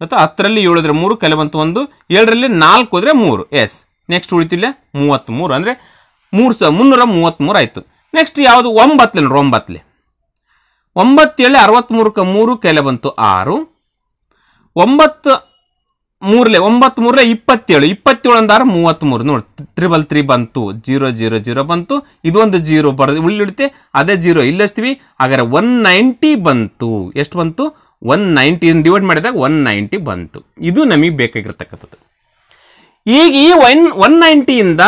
ಮತ್ತು ಹತ್ತರಲ್ಲಿ ಏಳಿದ್ರೆ ಮೂರು ಕೈಲೆ ಬಂತು ಒಂದು ಏಳರಲ್ಲಿ ನಾಲ್ಕು ಹೋದರೆ ಮೂರು ಎಸ್ ನೆಕ್ಸ್ಟ್ ಉಳಿತಿಲ್ಲ ಮೂವತ್ತ್ಮೂರು ಅಂದರೆ ಮೂರು ಸಾವಿರ ಮುನ್ನೂರ ಮೂವತ್ತ್ಮೂರು ಆಯಿತು ನೆಕ್ಸ್ಟ್ ಯಾವುದು ಒಂಬತ್ತಲೆ ನೋಡ್ರಿ ಒಂಬತ್ತಲೆ ಒಂಬತ್ತೇಳು ಅರವತ್ತ್ಮೂರಕ್ಕೆ ಮೂರು ಕೈಲೆ ಬಂತು ಆರು ಒಂಬತ್ತು ಮೂರ್ಲೆ ಒಂಬತ್ತು ಮೂರಲೆ ಇಪ್ಪತ್ತೇಳು ಇಪ್ಪತ್ತೇಳು ಅಂದ್ರೆ ಮೂರು ನೋಡಿ ತ್ರಿಬಲ್ ತ್ರೀ ಬಂತು ಜೀರೋ ಜೀರೋ ಜೀರೋ ಬಂತು ಇದೊಂದು ಜೀರೋ ಬರೆದು ಉಳ್ಳಿಡುತ್ತೆ ಅದೇ ಜೀರೋ ಇಲ್ಲಿಸ್ತೀವಿ ಹಾಗಾದ್ರೆ ಒನ್ ನೈಂಟಿ ಬಂತು ಎಷ್ಟು ಬಂತು ಒನ್ ನೈಂಟಿ ಡಿವೈಡ್ ಮಾಡಿದಾಗ ಒನ್ ನೈಂಟಿ ಬಂತು ಇದು ನಮಗೆ ಬೇಕಾಗಿರ್ತಕ್ಕಂಥದ್ದು ಈಗ ಈ ಒನ್ ಒನ್ ನೈಂಟಿಯಿಂದ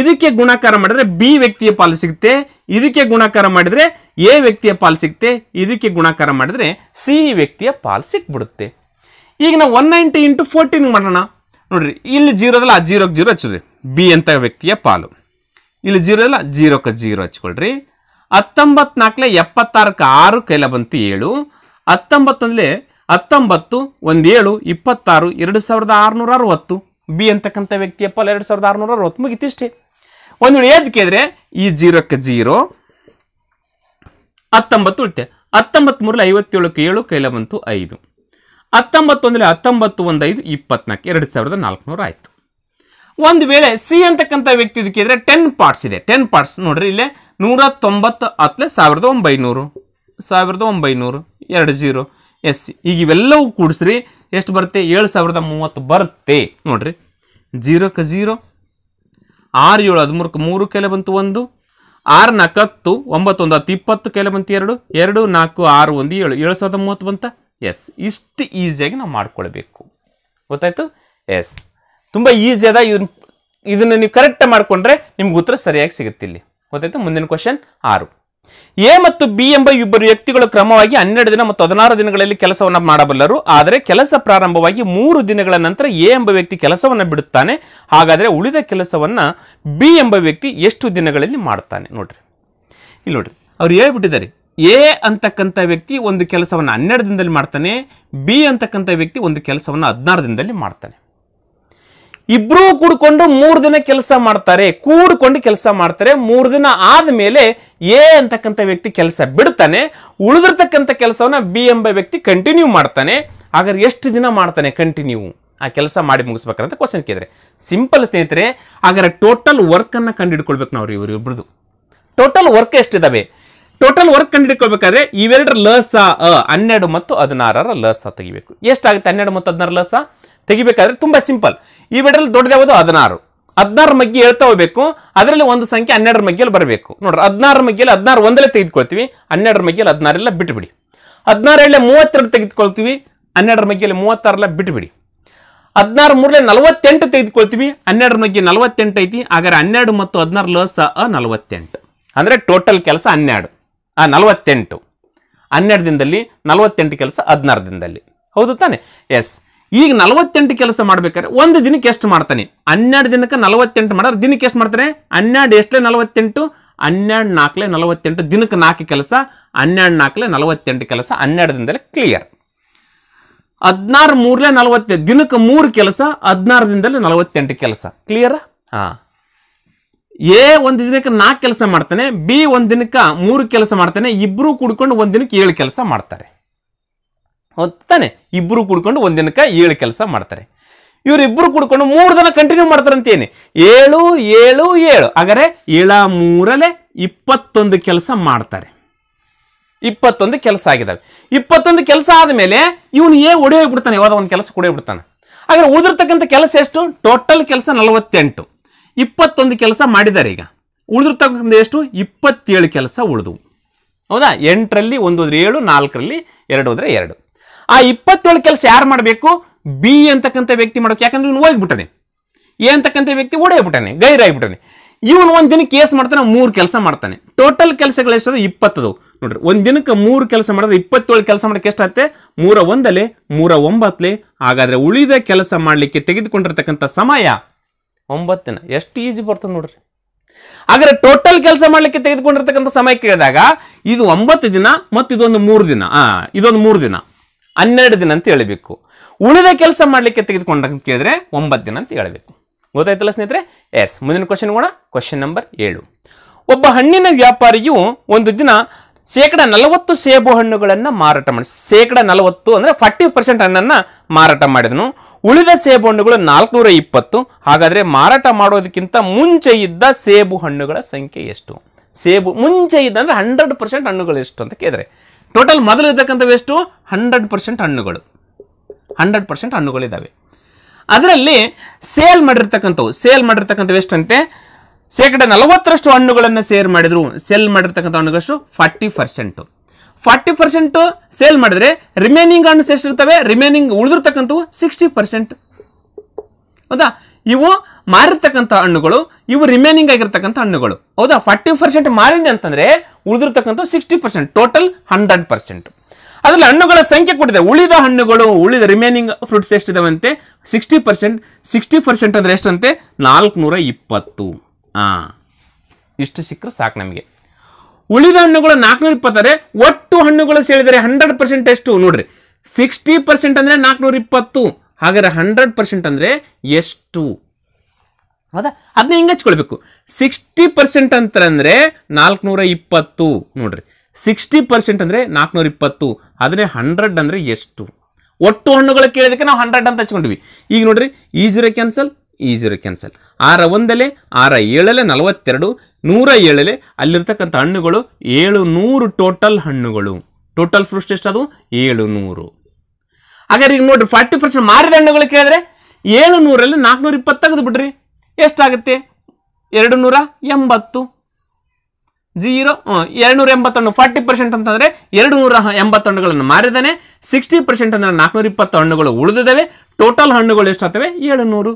ಇದಕ್ಕೆ ಗುಣಾಕಾರ ಮಾಡಿದ್ರೆ ಬಿ ವ್ಯಕ್ತಿಯ ಪಾಲು ಸಿಗುತ್ತೆ ಇದಕ್ಕೆ ಗುಣಾಕಾರ ಮಾಡಿದ್ರೆ ಎ ವ್ಯಕ್ತಿಯ ಪಾಲು ಸಿಗುತ್ತೆ ಇದಕ್ಕೆ ಗುಣಾಕಾರ ಮಾಡಿದ್ರೆ ಸಿ ವ್ಯಕ್ತಿಯ ಪಾಲು ಸಿಕ್ಬಿಡುತ್ತೆ ಈಗ ನಾವು ಒನ್ ನೈಂಟಿ ಇಂಟು ಫೋರ್ಟೀನ್ ಮಾಡೋಣ ನೋಡ್ರಿ ಇಲ್ಲಿ ಜೀರೋದಲ್ಲ ಆ ಜೀರೋಕ್ಕೆ ಜೀರೋ ಹಚ್ಚಿರಿ ಬಿ ಅಂತ ವ್ಯಕ್ತಿಯ ಪಾಲು ಇಲ್ಲಿ ಜೀರೋ ಜೀರೋಕ್ಕೆ ಜೀರೋ ಹಚ್ಕೊಳ್ರಿ ಹತ್ತೊಂಬತ್ನಾಲ್ಕಲೆ ಎಪ್ಪತ್ತಾರಕ್ಕೆ ಆರು ಕೈಲ ಬಂತು ಏಳು ಹತ್ತೊಂಬತ್ತೊಂದಲೆ ಹತ್ತೊಂಬತ್ತು ಒಂದು ಏಳು ಇಪ್ಪತ್ತಾರು ಎರಡು ಸಾವಿರದ ಆರುನೂರ ಅರವತ್ತು ಬಿ ಅಂತಕ್ಕಂಥ ವ್ಯಕ್ತಿಯ ಪಾಲು ಎರಡು ಸಾವಿರದ ಆರುನೂರ ಅರವತ್ತು ಮುಗಿತಿಷ್ಟೇ ಒಂದು ಏದು ಕೇಳಿದ್ರೆ ಈ ಜೀರೋಕ್ಕೆ ಜೀರೋ ಹತ್ತೊಂಬತ್ತು ಉಳಿತೆ ಹತ್ತೊಂಬತ್ತು ಮೂರಲ್ಲಿ ಐವತ್ತೇಳಕ್ಕೆ ಏಳು ಕೈಲ ಬಂತು ಐದು ಹತ್ತೊಂಬತ್ತು ಹತ್ತೊಂಬತ್ತು ಒಂದು ಐದು ಇಪ್ಪತ್ನಾಲ್ಕು ಎರಡು ಸಾವಿರದ ನಾಲ್ಕುನೂರ ಆಯಿತು ಒಂದು ವೇಳೆ ಸಿ ಅಂತಕ್ಕಂಥ ವ್ಯಕ್ತಿ ಇದಕ್ಕೆ ಇದಕ್ಕಿದ್ರೆ ಟೆನ್ ಪಾರ್ಟ್ಸ್ ಇದೆ ಟೆನ್ ಪಾರ್ಟ್ಸ್ ನೋಡ್ರಿ ಇಲ್ಲೇ ನೂರ ತೊಂಬತ್ತು ಹತ್ತಲೆ ಸಾವಿರದ ಒಂಬೈನೂರು ಸಾವಿರದ ಒಂಬೈನೂರು ಎರಡು ಜೀರೋ ಎಸ್ ಸಿ ಈಗ ಇವೆಲ್ಲವೂ ಕೂಡಿಸ್ರಿ ಎಷ್ಟು ಬರುತ್ತೆ ಏಳು ಸಾವಿರದ ಮೂವತ್ತು ಬರುತ್ತೆ ನೋಡ್ರಿ ಜೀರೋಕ್ಕೆ ಜೀರೋ ಆರು ಏಳು ಹದಿಮೂರಕ್ಕೆ ಮೂರು ಕೆಲೆ ಬಂತು ಒಂದು ಆರು ನಾಲ್ಕು ಹತ್ತು ಒಂದು ಹತ್ತು ಇಪ್ಪತ್ತು ಕೆಲೆ ಬಂತು ಎರಡು ಎರಡು ನಾಲ್ಕು ಆರು ಒಂದು ಏಳು ಏಳು ಸಾವಿರದ ಮೂವತ್ತು ಬಂತ ಎಸ್ ಇಷ್ಟು ಈಸಿಯಾಗಿ ನಾವು ಮಾಡ್ಕೊಳ್ಬೇಕು ಗೊತ್ತಾಯ್ತು ಎಸ್ ತುಂಬ ಈಸಿಯಾದ ಇದನ್ನ ಇದನ್ನು ನೀವು ಕರೆಕ್ಟಾಗಿ ಮಾಡಿಕೊಂಡ್ರೆ ನಿಮ್ಗೆ ಉತ್ತರ ಸರಿಯಾಗಿ ಸಿಗುತ್ತೆ ಇಲ್ಲಿ ಗೊತ್ತಾಯ್ತು ಮುಂದಿನ ಕ್ವಶನ್ ಆರು ಎ ಮತ್ತು ಬಿ ಎಂಬ ಇಬ್ಬರು ವ್ಯಕ್ತಿಗಳು ಕ್ರಮವಾಗಿ ಹನ್ನೆರಡು ದಿನ ಮತ್ತು ಹದಿನಾರು ದಿನಗಳಲ್ಲಿ ಕೆಲಸವನ್ನು ಮಾಡಬಲ್ಲರು ಆದರೆ ಕೆಲಸ ಪ್ರಾರಂಭವಾಗಿ ಮೂರು ದಿನಗಳ ನಂತರ ಎ ಎಂಬ ವ್ಯಕ್ತಿ ಕೆಲಸವನ್ನು ಬಿಡುತ್ತಾನೆ ಹಾಗಾದರೆ ಉಳಿದ ಕೆಲಸವನ್ನು ಬಿ ಎಂಬ ವ್ಯಕ್ತಿ ಎಷ್ಟು ದಿನಗಳಲ್ಲಿ ಮಾಡ್ತಾನೆ ನೋಡ್ರಿ ಇಲ್ಲಿ ನೋಡ್ರಿ ಅವ್ರು ಹೇಳ್ಬಿಟ್ಟಿದ್ದಾರೆ ಎ ಅಂತಕ್ಕಂಥ ವ್ಯಕ್ತಿ ಒಂದು ಕೆಲಸವನ್ನು ಹನ್ನೆರಡು ದಿನದಲ್ಲಿ ಮಾಡ್ತಾನೆ ಬಿ ಅಂತಕ್ಕಂಥ ವ್ಯಕ್ತಿ ಒಂದು ಕೆಲಸವನ್ನು ಹದಿನಾರು ದಿನದಲ್ಲಿ ಮಾಡ್ತಾನೆ ಇಬ್ಬರೂ ಕೂಡಿಕೊಂಡು ಮೂರು ದಿನ ಕೆಲಸ ಮಾಡ್ತಾರೆ ಕೂಡಿಕೊಂಡು ಕೆಲಸ ಮಾಡ್ತಾರೆ ಮೂರು ದಿನ ಆದಮೇಲೆ ಎ ಅಂತಕ್ಕಂಥ ವ್ಯಕ್ತಿ ಕೆಲಸ ಬಿಡ್ತಾನೆ ಉಳಿದಿರ್ತಕ್ಕಂಥ ಕೆಲಸವನ್ನು ಬಿ ಎಂಬ ವ್ಯಕ್ತಿ ಕಂಟಿನ್ಯೂ ಮಾಡ್ತಾನೆ ಹಾಗಾದ್ರೆ ಎಷ್ಟು ದಿನ ಮಾಡ್ತಾನೆ ಕಂಟಿನ್ಯೂ ಆ ಕೆಲಸ ಮಾಡಿ ಮುಗಿಸ್ಬೇಕಂತ ಕ್ವಶನ್ ಕೇಳಿದ್ರೆ ಸಿಂಪಲ್ ಸ್ನೇಹಿತರೆ ಹಾಗಾದ್ರೆ ಟೋಟಲ್ ವರ್ಕನ್ನು ಕಂಡು ಹಿಡ್ಕೊಳ್ಬೇಕು ನಾವು ಇವರು ಇಬ್ಬರದು ಟೋಟಲ್ ವರ್ಕ್ ಎಷ್ಟಿದಾವೆ ಟೋಟಲ್ ವರ್ಕ್ ಕಂಡುಹಿಡ್ಕೊಳ್ಬೇಕಾದ್ರೆ ಇವೆರಡರ ಲಸ ಅ ಹನ್ನೆರಡು ಮತ್ತು ಹದಿನಾರರ ಲಸ ತೆಗಿಬೇಕು ಎಷ್ಟಾಗುತ್ತೆ ಹನ್ನೆರಡು ಮತ್ತು ಹದಿನಾರು ಲಸ ತೆಗಿಬೇಕಾದ್ರೆ ತುಂಬ ಸಿಂಪಲ್ ಇವೆರಡರಲ್ಲಿ ದೊಡ್ಡದ್ಯಾವುದು ಹದಿನಾರು ಹದಿನಾರು ಮಗ್ಗಿ ಹೇಳ್ತಾ ಹೋಗ್ಬೇಕು ಅದರಲ್ಲಿ ಒಂದು ಸಂಖ್ಯೆ ಹನ್ನೆರಡು ಮಗ್ಗಿಯಲ್ಲಿ ಬರಬೇಕು ನೋಡ್ರಿ ಹದಿನಾರು ಮಗ್ಗಿಯಲ್ಲಿ ಹದಿನಾರು ಒಂದಲೇ ತೆಗೆದುಕೊಳ್ತೀವಿ ಹನ್ನೆರಡರ ಮಗ್ಗಿಯಲ್ಲಿ ಹದಿನಾರೆಲ್ಲ ಬಿಟ್ಬಿಡಿ ಹದಿನಾರಲ್ಲೇ ಮೂವತ್ತೆರಡು ತೆಗೆದುಕೊಳ್ತೀವಿ ಹನ್ನೆರಡರ ಮಗ್ಗಿಯಲ್ಲಿ ಮೂವತ್ತಾರಲ್ಲ ಬಿಟ್ಬಿಡಿ ಹದಿನಾರು ಮೂರಲೆ ನಲವತ್ತೆಂಟು ತೆಗೆದುಕೊಳ್ತೀವಿ ಹನ್ನೆರಡರ ಮಗ್ಗೆ ನಲವತ್ತೆಂಟು ಐತಿ ಹಾಗಾದ್ರೆ ಹನ್ನೆರಡು ಮತ್ತು ಹದಿನಾರು ಲಸ ಅ ನಲವತ್ತೆಂಟು ಅಂದರೆ ಟೋಟಲ್ ಕೆಲಸ ಹನ್ನೆರಡು ಆ ನಲವತ್ತೆಂಟು ಹನ್ನೆರಡು ದಿನದಲ್ಲಿ ನಲವತ್ತೆಂಟು ಕೆಲಸ ಹದಿನಾರು ದಿನದಲ್ಲಿ ಹೌದು ತಾನೆ ಎಸ್ ಈಗ ನಲವತ್ತೆಂಟು ಕೆಲಸ ಮಾಡ್ಬೇಕಾದ್ರೆ ಒಂದು ದಿನಕ್ಕೆ ಎಷ್ಟು ಮಾಡ್ತಾನೆ ಹನ್ನೆರಡು ದಿನಕ್ಕೆ ನಲವತ್ತೆಂಟು ಮಾಡೋರು ದಿನಕ್ಕೆ ಎಷ್ಟು ಮಾಡ್ತಾನೆ ಹನ್ನೆರಡು ಎಷ್ಟೇ ನಲವತ್ತೆಂಟು ಹನ್ನೆರಡು ನಾಲ್ಕಲೆ ನಲವತ್ತೆಂಟು ದಿನಕ್ಕೆ ನಾಲ್ಕು ಕೆಲಸ ಹನ್ನೆರಡು ನಾಲ್ಕಲೆ ನಲವತ್ತೆಂಟು ಕೆಲಸ ಹನ್ನೆರಡು ದಿನದಲ್ಲಿ ಕ್ಲಿಯರ್ ಹದಿನಾರು ಮೂರಲೆ ನಲವತ್ತೆ ದಿನಕ್ಕೆ ಮೂರು ಕೆಲಸ ಹದಿನಾರು ದಿನದಲ್ಲಿ ನಲವತ್ತೆಂಟು ಕೆಲಸ ಕ್ಲಿಯರಾ ಹಾಂ ಎ ಒಂದು ದಿನಕ್ಕೆ ನಾಲ್ಕು ಕೆಲಸ ಮಾಡ್ತಾನೆ ಬಿ ಒಂದು ದಿನಕ್ಕೆ ಮೂರು ಕೆಲಸ ಮಾಡ್ತಾನೆ ಇಬ್ಬರು ಕೂಡ್ಕೊಂಡು ಒಂದು ದಿನಕ್ಕೆ ಏಳು ಕೆಲಸ ಮಾಡ್ತಾರೆ ಹೊತ್ತಾನೆ ಇಬ್ಬರು ಕೂಡ್ಕೊಂಡು ಒಂದು ದಿನಕ್ಕೆ ಏಳು ಕೆಲಸ ಮಾಡ್ತಾರೆ ಇವರಿಬ್ಬರು ಕೂಡ್ಕೊಂಡು ಮೂರು ದಿನ ಕಂಟಿನ್ಯೂ ಮಾಡ್ತಾರೆ ಏನೇ ಏಳು ಏಳು ಏಳು ಹಾಗಾದರೆ ಏಳ ಮೂರಲ್ಲೇ ಇಪ್ಪತ್ತೊಂದು ಕೆಲಸ ಮಾಡ್ತಾರೆ ಇಪ್ಪತ್ತೊಂದು ಕೆಲಸ ಆಗಿದ್ದಾವೆ ಇಪ್ಪತ್ತೊಂದು ಕೆಲಸ ಆದಮೇಲೆ ಇವನು ಏ ಒಡೆಯೋಗ್ಬಿಡ್ತಾನೆ ಯಾವುದೋ ಒಂದು ಕೆಲಸ ಕುಡಿಯೋಗ್ಬಿಡ್ತಾನೆ ಆದರೆ ಹಾಗಾದ್ರೆ ಉಳಿದಿರ್ತಕ್ಕಂಥ ಕೆಲಸ ಎಷ್ಟು ಟೋಟಲ್ ಕೆಲಸ ನಲವತ್ತೆಂಟು ಇಪ್ಪತ್ತೊಂದು ಕೆಲಸ ಮಾಡಿದ್ದಾರೆ ಈಗ ಉಳಿದಿರ್ತಕ್ಕಂಥ ಎಷ್ಟು ಇಪ್ಪತ್ತೇಳು ಕೆಲಸ ಉಳಿದವು ಹೌದಾ ಎಂಟರಲ್ಲಿ ಒಂದು ಹೋದ್ರೆ ಏಳು ನಾಲ್ಕರಲ್ಲಿ ಎರಡು ಹೋದರೆ ಎರಡು ಆ ಇಪ್ಪತ್ತೇಳು ಕೆಲಸ ಯಾರು ಮಾಡಬೇಕು ಬಿ ಅಂತಕ್ಕಂಥ ವ್ಯಕ್ತಿ ಮಾಡೋಕೆ ಯಾಕಂದ್ರೆ ಇವನು ಹೋಗ್ಬಿಟ್ಟಾನೆ ಎ ಅಂತಕ್ಕಂಥ ವ್ಯಕ್ತಿ ಗೈರ ಗೈರಾಗ್ಬಿಟ್ಟಾನೆ ಇವನು ಒಂದು ದಿನಕ್ಕೆ ಕೇಸ್ ಮಾಡ್ತಾನೆ ಮೂರು ಕೆಲಸ ಮಾಡ್ತಾನೆ ಟೋಟಲ್ ಕೆಲಸಗಳು ಎಷ್ಟದು ಇಪ್ಪತ್ತದು ನೋಡ್ರಿ ಒಂದು ದಿನಕ್ಕೆ ಮೂರು ಕೆಲಸ ಮಾಡಿದ್ರೆ ಇಪ್ಪತ್ತೇಳು ಕೆಲಸ ಮಾಡೋಕ್ಕೆ ಎಷ್ಟಾಗುತ್ತೆ ಮೂರ ಒಂದಲೆ ಮೂರ ಒಂಬತ್ತಲೆ ಹಾಗಾದರೆ ಉಳಿದ ಕೆಲಸ ಮಾಡಲಿಕ್ಕೆ ತೆಗೆದುಕೊಂಡಿರ್ತಕ್ಕಂಥ ಸಮಯ ಒಂಬತ್ತು ದಿನ ಎಷ್ಟು ಈಸಿ ಬರ್ತದೆ ನೋಡ್ರಿ ಆದರೆ ಟೋಟಲ್ ಕೆಲಸ ಮಾಡಲಿಕ್ಕೆ ತೆಗೆದುಕೊಂಡಿರ್ತಕ್ಕಂಥ ಸಮಯ ಕೇಳಿದಾಗ ಇದು ಒಂಬತ್ತು ದಿನ ಮತ್ತು ಇದೊಂದು ಮೂರು ದಿನ ಆ ಇದೊಂದು ಮೂರು ದಿನ ಹನ್ನೆರಡು ದಿನ ಅಂತ ಹೇಳಬೇಕು ಉಳಿದ ಕೆಲಸ ಮಾಡಲಿಕ್ಕೆ ತೆಗೆದುಕೊಂಡಂತ ಕೇಳಿದ್ರೆ ಒಂಬತ್ತು ದಿನ ಅಂತ ಹೇಳಬೇಕು ಗೊತ್ತಾಯ್ತಲ್ಲ ಸ್ನೇಹಿತರೆ ಎಸ್ ಮುಂದಿನ ಕ್ವಶನ್ ಕೂಡ ಕ್ವಶನ್ ನಂಬರ್ ಏಳು ಒಬ್ಬ ಹಣ್ಣಿನ ವ್ಯಾಪಾರಿಯು ಒಂದು ದಿನ ಶೇಕಡ ನಲವತ್ತು ಸೇಬು ಹಣ್ಣುಗಳನ್ನು ಮಾರಾಟ ಮಾಡಿ ಶೇಕಡ ನಲವತ್ತು ಅಂದರೆ ಫಾರ್ಟಿ ಪರ್ಸೆಂಟ್ ಹಣ್ಣನ್ನು ಮಾರಾಟ ಮಾಡಿದನು ಉಳಿದ ಸೇಬು ಹಣ್ಣುಗಳು ನಾಲ್ಕುನೂರ ಇಪ್ಪತ್ತು ಹಾಗಾದರೆ ಮಾರಾಟ ಮಾಡೋದಕ್ಕಿಂತ ಮುಂಚೆ ಇದ್ದ ಸೇಬು ಹಣ್ಣುಗಳ ಸಂಖ್ಯೆ ಎಷ್ಟು ಸೇಬು ಮುಂಚೆ ಇದ್ದ ಅಂದರೆ ಹಂಡ್ರೆಡ್ ಪರ್ಸೆಂಟ್ ಹಣ್ಣುಗಳು ಎಷ್ಟು ಅಂತ ಕೇಳಿದರೆ ಟೋಟಲ್ ಮೊದಲು ಇದ್ದಕ್ಕಂಥವು ಎಷ್ಟು ಹಂಡ್ರೆಡ್ ಪರ್ಸೆಂಟ್ ಹಣ್ಣುಗಳು ಹಂಡ್ರೆಡ್ ಪರ್ಸೆಂಟ್ ಹಣ್ಣುಗಳಿದ್ದಾವೆ ಅದರಲ್ಲಿ ಸೇಲ್ ಮಾಡಿರ್ತಕ್ಕಂಥವು ಸೇಲ್ ಮಾಡಿರ್ತಕ್ಕಂಥವು ಎಷ್ಟಂತೆ ಶೇಕಡ ನಲವತ್ತರಷ್ಟು ಹಣ್ಣುಗಳನ್ನು ಸೇರ್ ಮಾಡಿದ್ರು ಸೇಲ್ ಮಾಡಿರ್ತಕ್ಕಂಥ ಹಣ್ಣುಗಳಷ್ಟು forty percent forty percent sale ಮಾಡಿದ್ರೆ ರಿಮೈನಿಂಗ್ ಅರ್ನ್ಸ್ ಎಷ್ಟಿರ್ತವೆ ರಿಮೇನಿಂಗ್ ಉಳಿದಿರ್ತಕ್ಕಂಥವು ಸಿಕ್ಸ್ಟಿ ಪರ್ಸೆಂಟ್ ಹೌದಾ ಇವು ಮಾರಿರ್ತಕ್ಕಂಥ ಹಣ್ಣುಗಳು ಇವು ರಿಮೇನಿಂಗ್ ಆಗಿರ್ತಕ್ಕಂಥ ಹಣ್ಣುಗಳು ಹೌದಾ ಫಾರ್ಟಿ ಪರ್ಸೆಂಟ್ ಮಾರಿದ್ವಿ ಅಂತಂದ್ರೆ ಉಳಿದಿರ್ತಕ್ಕಂಥ sixty percent total hundred percent ಅದರಲ್ಲಿ ಹಣ್ಣುಗಳ ಸಂಖ್ಯೆ ಕೊಟ್ಟಿದೆ ಉಳಿದ ಹಣ್ಣುಗಳು ಉಳಿದ ರಿಮೇನಿಂಗ್ ಫ್ರೂಟ್ಸ್ ಎಷ್ಟಿದಾವಂತೆ ಸಿಕ್ಸ್ಟಿ ಪರ್ಸೆಂಟ್ ಸಿಕ್ಸ್ಟಿ ಪರ್ಸೆಂಟ್ ಅಂದರೆ ಎಷ್ಟಂತೆ ನಾಲ್ಕುನೂರ ಇಪ್ಪತ್ತು ಹಾಂ ಇಷ್ಟು ಸಿಕ್ಕರೆ ಸಾಕು ನಮಗೆ ಉಳಿದ ಹಣ್ಣುಗಳು ನಾಲ್ಕುನೂರ ಇಪ್ಪತ್ತಾರೆ ಒಟ್ಟು ಹಣ್ಣುಗಳು ಸೇರಿದರೆ ಹಂಡ್ರೆಡ್ ಪರ್ಸೆಂಟ್ ಎಷ್ಟು ನೋಡ್ರಿ ಸಿಕ್ಸ್ಟಿ ಪರ್ಸೆಂಟ್ ಅಂದರೆ ನಾಲ್ಕುನೂರ ಇಪ್ಪತ್ತು ಹಾಗಾದ್ರೆ ಹಂಡ್ರೆಡ್ ಪರ್ಸೆಂಟ್ ಅಂದರೆ ಎಷ್ಟು ಹೌದಾ ಅದನ್ನ ಹಿಂಗೆ ಹಚ್ಕೊಳ್ಬೇಕು ಸಿಕ್ಸ್ಟಿ ಪರ್ಸೆಂಟ್ ಅಂದ್ರೆ ನಾಲ್ಕುನೂರ ಇಪ್ಪತ್ತು ನೋಡ್ರಿ ಸಿಕ್ಸ್ಟಿ ಪರ್ಸೆಂಟ್ ಅಂದ್ರೆ ನಾಲ್ಕುನೂರ ಇಪ್ಪತ್ತು ಆದರೆ ಹಂಡ್ರೆಡ್ ಅಂದರೆ ಎಷ್ಟು ಒಟ್ಟು ಹಣ್ಣುಗಳು ಕೇಳಿದಕ್ಕೆ ನಾವು ಹಂಡ್ರೆಡ್ ಅಂತ ಹಚ್ಕೊಂಡ್ವಿ ಈಗ ನೋಡ್ರಿ ಈಜಿರೋ ಕ್ಯಾನ್ಸಲ್ ಈಜಿರೋ ಕ್ಯಾನ್ಸಲ್ ಆರ ಒಂದಲೆ ಆರ ಏಳಲೆ ನಲವತ್ತೆರಡು ನೂರ ಏಳಲೆ ಅಲ್ಲಿರ್ತಕ್ಕಂಥ ಹಣ್ಣುಗಳು ಏಳು ನೂರು ಟೋಟಲ್ ಹಣ್ಣುಗಳು ಟೋಟಲ್ ಫ್ರೂಟ್ಸ್ ಎಷ್ಟದು ಏಳು ನೂರು ಹಾಗಾದ್ರೆ ಈಗ ನೋಡ್ರಿ ಫಾರ್ಟಿ ಪರ್ಸೆಂಟ್ ಮಾರಿದ ಹಣ್ಣುಗಳು ಕೇಳಿದ್ರೆ ಏಳು ನೂರಲ್ಲಿ ನಾಲ್ಕುನೂರ ಇಪ್ಪತ್ತು ತೆಗೆದು ಬಿಡ್ರಿ ಎಷ್ಟಾಗುತ್ತೆ ಎರಡು ನೂರ ಎಂಬತ್ತು ಜೀರೋ ಎರಡು ನೂರ ಎಂಬತ್ತೊಂದು ಫಾರ್ಟಿ ಪರ್ಸೆಂಟ್ ಅಂತಂದರೆ ಎರಡು ನೂರ ಎಂಬತ್ತು ಹಣ್ಣುಗಳನ್ನು ಮಾರಿದ್ದಾನೆ ಸಿಕ್ಸ್ಟಿ ಪರ್ಸೆಂಟ್ ಅಂದರೆ ನಾಲ್ಕುನೂರ ಇಪ್ಪತ್ತು ಹಣ್ಣುಗಳು ಉಳಿದಿದ್ದಾವೆ ಟೋಟಲ್ ಹಣ್ಣುಗಳು ಎಷ್ಟಾಗ್ತವೆ ಏಳು ನೂರು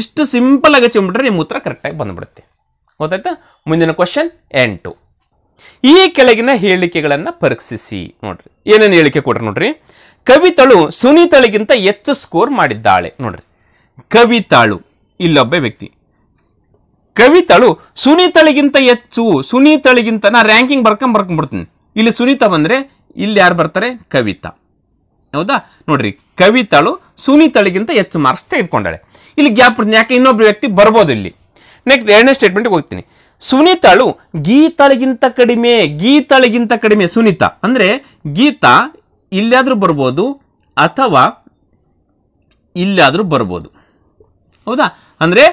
ಇಷ್ಟು ಸಿಂಪಲ್ ಆಗಿ ಚಿಂಬಿಟ್ರೆ ನಿಮ್ಮ ಉತ್ತರ ಕರೆಕ್ಟಾಗಿ ಬಂದುಬಿಡುತ್ತೆ ಗೊತ್ತಾಯ್ತಾ ಮುಂದಿನ ಕ್ವಶನ್ ಎಂಟು ಈ ಕೆಳಗಿನ ಹೇಳಿಕೆಗಳನ್ನು ಪರೀಕ್ಷಿಸಿ ನೋಡ್ರಿ ಏನೇನು ಹೇಳಿಕೆ ಕೊಡ್ರಿ ನೋಡ್ರಿ ಕವಿತಳು ಸುನೀತಳಿಗಿಂತ ಹೆಚ್ಚು ಸ್ಕೋರ್ ಮಾಡಿದ್ದಾಳೆ ನೋಡ್ರಿ ಕವಿತಾಳು ಇಲ್ಲೊಬ್ಬ ವ್ಯಕ್ತಿ ಕವಿತಾಳು ಸುನೀತಳಿಗಿಂತ ಹೆಚ್ಚು ಸುನೀತಳಿಗಿಂತ ನಾ ರ್ಯಾಂಕಿಂಗ್ ಬರ್ಕೊಂಡ್ ಬರ್ಕೊಂಡ್ಬಿಡ್ತೀನಿ ಇಲ್ಲಿ ಸುನೀತಾ ಬಂದರೆ ಇಲ್ಲಿ ಯಾರು ಬರ್ತಾರೆ ಕವಿತಾ ಹೌದಾ ನೋಡ್ರಿ ಕವಿತಾಳು ಸುನೀತಳಿಗಿಂತ ಹೆಚ್ಚು ಮಾರ್ಕ್ಸ್ ತೆಗೆದುಕೊಂಡಾಳೆ ಇಲ್ಲಿ ಗ್ಯಾಪ್ ಯಾಕೆ ಇನ್ನೊಬ್ಬ ವ್ಯಕ್ತಿ ಬರ್ಬೋದು ಇಲ್ಲಿ ನೆಕ್ಸ್ಟ್ ಎರಡನೇ ಸ್ಟೇಟ್ಮೆಂಟ್ಗೆ ಹೋಗ್ತೀನಿ ಸುನೀತಾಳು ಗೀತಾಳಿಗಿಂತ ಕಡಿಮೆ ಗೀತಾಳಿಗಿಂತ ಕಡಿಮೆ ಸುನೀತಾ ಅಂದರೆ ಗೀತಾ ಇಲ್ಲಾದರೂ ಬರ್ಬೋದು ಅಥವಾ ಇಲ್ಲಾದರೂ ಬರ್ಬೋದು ಹೌದಾ ಅಂದರೆ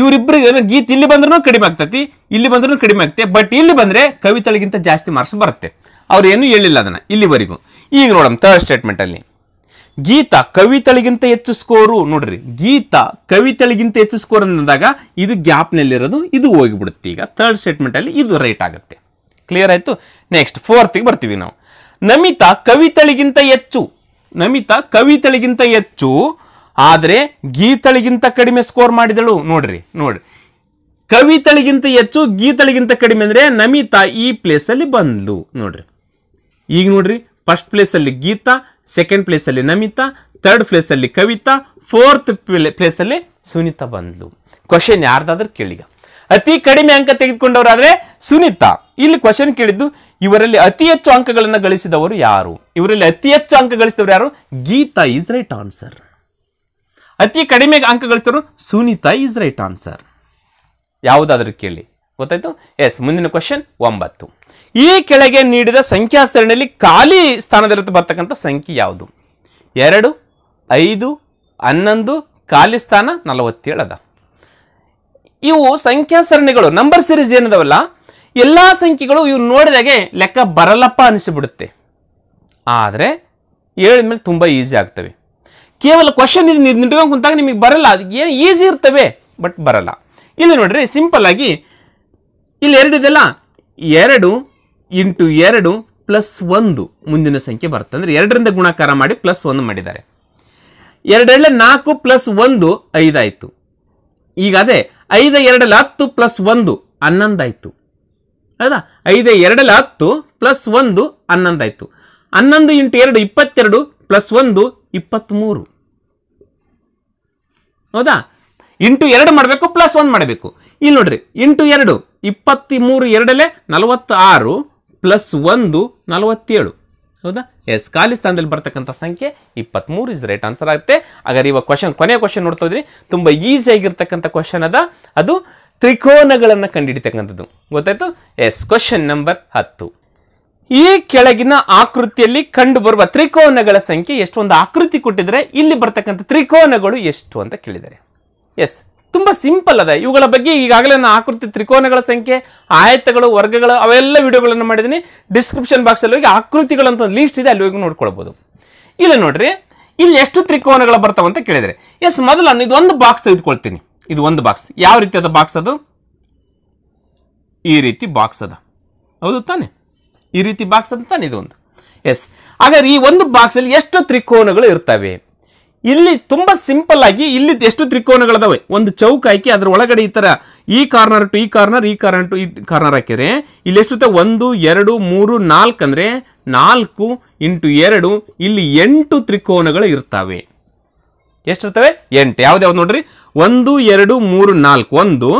ಇವರಿಬ್ಬರಿಗೆ ಗೀತ ಇಲ್ಲಿ ಬಂದ್ರೂ ಕಡಿಮೆ ಆಗ್ತತಿ ಇಲ್ಲಿ ಬಂದ್ರೂ ಕಡಿಮೆ ಆಗ್ತೈತೆ ಬಟ್ ಇಲ್ಲಿ ಬಂದರೆ ಕವಿತಾಳಿಗಿಂತ ಜಾಸ್ತಿ ಮಾರ್ಕ್ಸ್ ಬರುತ್ತೆ ಅವ್ರು ಏನೂ ಹೇಳಿಲ್ಲ ಅದನ್ನು ಇಲ್ಲಿವರೆಗೂ ಈಗ ನೋಡೋಣ ಥರ್ಡ್ ಸ್ಟೇಟ್ಮೆಂಟಲ್ಲಿ ಗೀತಾ ಕವಿತಳಿಗಿಂತ ಹೆಚ್ಚು ಸ್ಕೋರು ನೋಡ್ರಿ ಗೀತಾ ಕವಿತಳಿಗಿಂತ ಹೆಚ್ಚು ಸ್ಕೋರ್ ಅಂದಾಗ ಇದು ಗ್ಯಾಪ್ನಲ್ಲಿರೋದು ಇದು ಹೋಗಿಬಿಡುತ್ತೆ ಈಗ ಥರ್ಡ್ ಸ್ಟೇಟ್ಮೆಂಟಲ್ಲಿ ಇದು ರೈಟ್ ಆಗುತ್ತೆ ಕ್ಲಿಯರ್ ಆಯಿತು ನೆಕ್ಸ್ಟ್ ಫೋರ್ತಿಗೆ ಬರ್ತೀವಿ ನಾವು ನಮಿತಾ ಕವಿತಳಿಗಿಂತ ಹೆಚ್ಚು ನಮಿತಾ ಕವಿತಳಿಗಿಂತ ಹೆಚ್ಚು ಆದರೆ ಗೀತಳಿಗಿಂತ ಕಡಿಮೆ ಸ್ಕೋರ್ ಮಾಡಿದಳು ನೋಡ್ರಿ ನೋಡ್ರಿ ಕವಿತಳಿಗಿಂತ ಹೆಚ್ಚು ಗೀತಳಿಗಿಂತ ಕಡಿಮೆ ಅಂದರೆ ನಮಿತಾ ಈ ಪ್ಲೇಸಲ್ಲಿ ಬಂದ್ಲು ನೋಡ್ರಿ ಈಗ ನೋಡ್ರಿ ಫಸ್ಟ್ ಪ್ಲೇಸಲ್ಲಿ ಗೀತಾ ಸೆಕೆಂಡ್ ಪ್ಲೇಸಲ್ಲಿ ನಮಿತಾ ಥರ್ಡ್ ಪ್ಲೇಸಲ್ಲಿ ಕವಿತಾ ಫೋರ್ತ್ ಪ್ಲೇಸಲ್ಲಿ ಸುನೀತಾ ಬಂದ್ಲು ಕ್ವಶನ್ ಯಾರ್ದಾದ್ರೂ ಕೇಳಿಗ ಅತಿ ಕಡಿಮೆ ಅಂಕ ತೆಗೆದುಕೊಂಡವರಾದರೆ ಸುನೀತಾ ಇಲ್ಲಿ ಕ್ವಶನ್ ಕೇಳಿದ್ದು ಇವರಲ್ಲಿ ಅತಿ ಹೆಚ್ಚು ಅಂಕಗಳನ್ನು ಗಳಿಸಿದವರು ಯಾರು ಇವರಲ್ಲಿ ಅತಿ ಹೆಚ್ಚು ಅಂಕ ಗಳಿಸಿದವರು ಯಾರು ಗೀತಾ ಈಸ್ ರೈಟ್ ಆನ್ಸರ್ ಅತಿ ಕಡಿಮೆ ಅಂಕ ಗಳಿಸಿದವರು ಸುನೀತಾ ಈಸ್ ರೈಟ್ ಆನ್ಸರ್ ಯಾವುದಾದ್ರೂ ಕೇಳಿ ಗೊತ್ತಾಯ್ತು ಎಸ್ ಮುಂದಿನ ಕ್ವಶನ್ ಒಂಬತ್ತು ಈ ಕೆಳಗೆ ನೀಡಿದ ಸಂಖ್ಯಾ ಸರಣಿಯಲ್ಲಿ ಖಾಲಿ ಸ್ಥಾನದಲ್ಲಿ ಬರ್ತಕ್ಕಂಥ ಸಂಖ್ಯೆ ಯಾವುದು ಎರಡು ಐದು ಹನ್ನೊಂದು ಖಾಲಿ ಸ್ಥಾನ ನಲವತ್ತೇಳು ಅದ ಇವು ಸಂಖ್ಯಾ ಸರಣಿಗಳು ನಂಬರ್ ಸಿರೀಸ್ ಏನದವಲ್ಲ ಎಲ್ಲ ಸಂಖ್ಯೆಗಳು ಇವು ನೋಡಿದಾಗೆ ಲೆಕ್ಕ ಬರಲ್ಲಪ್ಪ ಅನಿಸಿಬಿಡುತ್ತೆ ಆದರೆ ಹೇಳಿದ ಮೇಲೆ ತುಂಬ ಈಸಿ ಆಗ್ತವೆ ಕೇವಲ ಕ್ವಶನ್ ಇದು ನಿಂತ್ಕೊಂಡು ಕುಂತಾಗ ನಿಮಗೆ ಬರಲ್ಲ ಅದಕ್ಕೆ ಏನು ಈಸಿ ಇರ್ತವೆ ಬಟ್ ಬರಲ್ಲ ಇಲ್ಲಿ ನೋಡ್ರಿ ಸಿಂಪಲ್ ಆಗಿ ಇಲ್ಲಿ ಎರಡು ಇದೆಯಲ್ಲ ಎರಡು ಇಂಟು ಎರಡು ಪ್ಲಸ್ ಒಂದು ಮುಂದಿನ ಸಂಖ್ಯೆ ಬರುತ್ತೆ ಅಂದರೆ ಎರಡರಿಂದ ಗುಣಾಕಾರ ಮಾಡಿ ಪ್ಲಸ್ ಒಂದು ಮಾಡಿದ್ದಾರೆ ಎರಡೆರಡಲೆ ನಾಲ್ಕು ಪ್ಲಸ್ ಒಂದು ಐದಾಯಿತು ಈಗ ಅದೇ ಐದು ಎರಡಲ್ಲಿ ಹತ್ತು ಪ್ಲಸ್ ಒಂದು ಹನ್ನೊಂದಾಯಿತು ಹೌದಾ ಐದು ಎರಡಲ್ಲಿ ಹತ್ತು ಪ್ಲಸ್ ಒಂದು ಹನ್ನೊಂದಾಯಿತು ಹನ್ನೊಂದು ಇಂಟು ಎರಡು ಇಪ್ಪತ್ತೆರಡು ಪ್ಲಸ್ ಒಂದು ಇಪ್ಪತ್ತ್ಮೂರು ಹೌದಾ ಇಂಟು ಎರಡು ಮಾಡಬೇಕು ಪ್ಲಸ್ ಒಂದು ಮಾಡಬೇಕು ಇಲ್ಲಿ ನೋಡ್ರಿ ಇಂಟು ಎರಡು ಮೂರು ಎರಡಲೇ ನಲವತ್ತಾರು ಪ್ಲಸ್ ಒಂದು ನಲವತ್ತೇಳು ಹೌದಾ ಎಸ್ ಖಾಲಿ ಸ್ಥಾನದಲ್ಲಿ ಬರ್ತಕ್ಕಂಥ ಸಂಖ್ಯೆ ಇಪ್ಪತ್ತ್ಮೂರು ಇಸ್ ರೈಟ್ ಆನ್ಸರ್ ಆಗುತ್ತೆ ಹಾಗಾದ್ರೆ ಇವಾಗ ಕ್ವಶನ್ ಕೊನೆಯ ಕ್ವಶನ್ ನೋಡ್ತಾ ಇದ್ರಿ ತುಂಬ ಈಸಿಯಾಗಿರ್ತಕ್ಕಂಥ ಕ್ವಶನ್ ಅದ ಅದು ತ್ರಿಕೋನಗಳನ್ನು ಕಂಡುಹಿಡಿತಕ್ಕಂಥದ್ದು ಗೊತ್ತಾಯ್ತು ಎಸ್ ಕ್ವಶನ್ ನಂಬರ್ ಹತ್ತು ಈ ಕೆಳಗಿನ ಆಕೃತಿಯಲ್ಲಿ ಕಂಡು ಬರುವ ತ್ರಿಕೋನಗಳ ಸಂಖ್ಯೆ ಎಷ್ಟು ಒಂದು ಆಕೃತಿ ಕೊಟ್ಟಿದ್ರೆ ಇಲ್ಲಿ ಬರ್ತಕ್ಕಂಥ ತ್ರಿಕೋನಗಳು ಎಷ್ಟು ಅಂತ ಕೇಳಿದ್ದಾರೆ ಎಸ್ ತುಂಬ ಸಿಂಪಲ್ ಅದ ಇವುಗಳ ಬಗ್ಗೆ ಈಗಾಗಲೇ ನಾನು ಆಕೃತಿ ತ್ರಿಕೋನಗಳ ಸಂಖ್ಯೆ ಆಯತಗಳು ವರ್ಗಗಳು ಅವೆಲ್ಲ ವಿಡಿಯೋಗಳನ್ನು ಮಾಡಿದ್ದೀನಿ ಡಿಸ್ಕ್ರಿಪ್ಷನ್ ಬಾಕ್ಸಲ್ಲಿ ಹೋಗಿ ಆಕೃತಿಗಳಂತ ಲೀಸ್ಟ್ ಇದೆ ಅಲ್ಲಿ ಹೋಗಿ ನೋಡ್ಕೊಳ್ಬೋದು ಇಲ್ಲ ನೋಡ್ರಿ ಇಲ್ಲಿ ಎಷ್ಟು ತ್ರಿಕೋನಗಳು ಅಂತ ಕೇಳಿದರೆ ಎಸ್ ಮೊದಲು ನಾನು ಇದೊಂದು ಬಾಕ್ಸ್ ತೆಗೆದುಕೊಳ್ತೀನಿ ಇದು ಒಂದು ಬಾಕ್ಸ್ ಯಾವ ರೀತಿಯಾದ ಬಾಕ್ಸ್ ಅದು ಈ ರೀತಿ ಬಾಕ್ಸ್ ಅದ ಹೌದು ತಾನೆ ಈ ರೀತಿ ಬಾಕ್ಸ್ ಅಂತ ತಾನೆ ಒಂದು ಎಸ್ ಹಾಗಾದ್ರೆ ಈ ಒಂದು ಬಾಕ್ಸಲ್ಲಿ ಎಷ್ಟು ತ್ರಿಕೋನಗಳು ಇರ್ತವೆ ಇಲ್ಲಿ ತುಂಬಾ ಸಿಂಪಲ್ ಆಗಿ ಇಲ್ಲಿ ಎಷ್ಟು ತ್ರಿಕೋನಗಳದಾವೆ ಒಂದು ಚೌಕ್ ಹಾಕಿ ಅದ್ರ ಒಳಗಡೆ ಈ ತರ ಈ ಕಾರ್ನರ್ ಟು ಈ ಕಾರ್ನರ್ ಈ ಕಾರ್ನರ್ ಟು ಈ ಕಾರ್ನರ್ ಹಾಕಿದ್ರೆ ಇಲ್ಲಿ ಎಷ್ಟುತ್ತೆ ಒಂದು ಎರಡು ಮೂರು ನಾಲ್ಕು ಅಂದ್ರೆ ನಾಲ್ಕು ಇಂಟು ಎರಡು ಇಲ್ಲಿ ಎಂಟು ತ್ರಿಕೋನಗಳು ಇರ್ತವೆ ಎಷ್ಟಿರ್ತವೆ ಎಂಟು ಯಾವ್ದು ಯಾವ್ದು ನೋಡ್ರಿ ಒಂದು ಎರಡು ಮೂರು ನಾಲ್ಕು ಒಂದು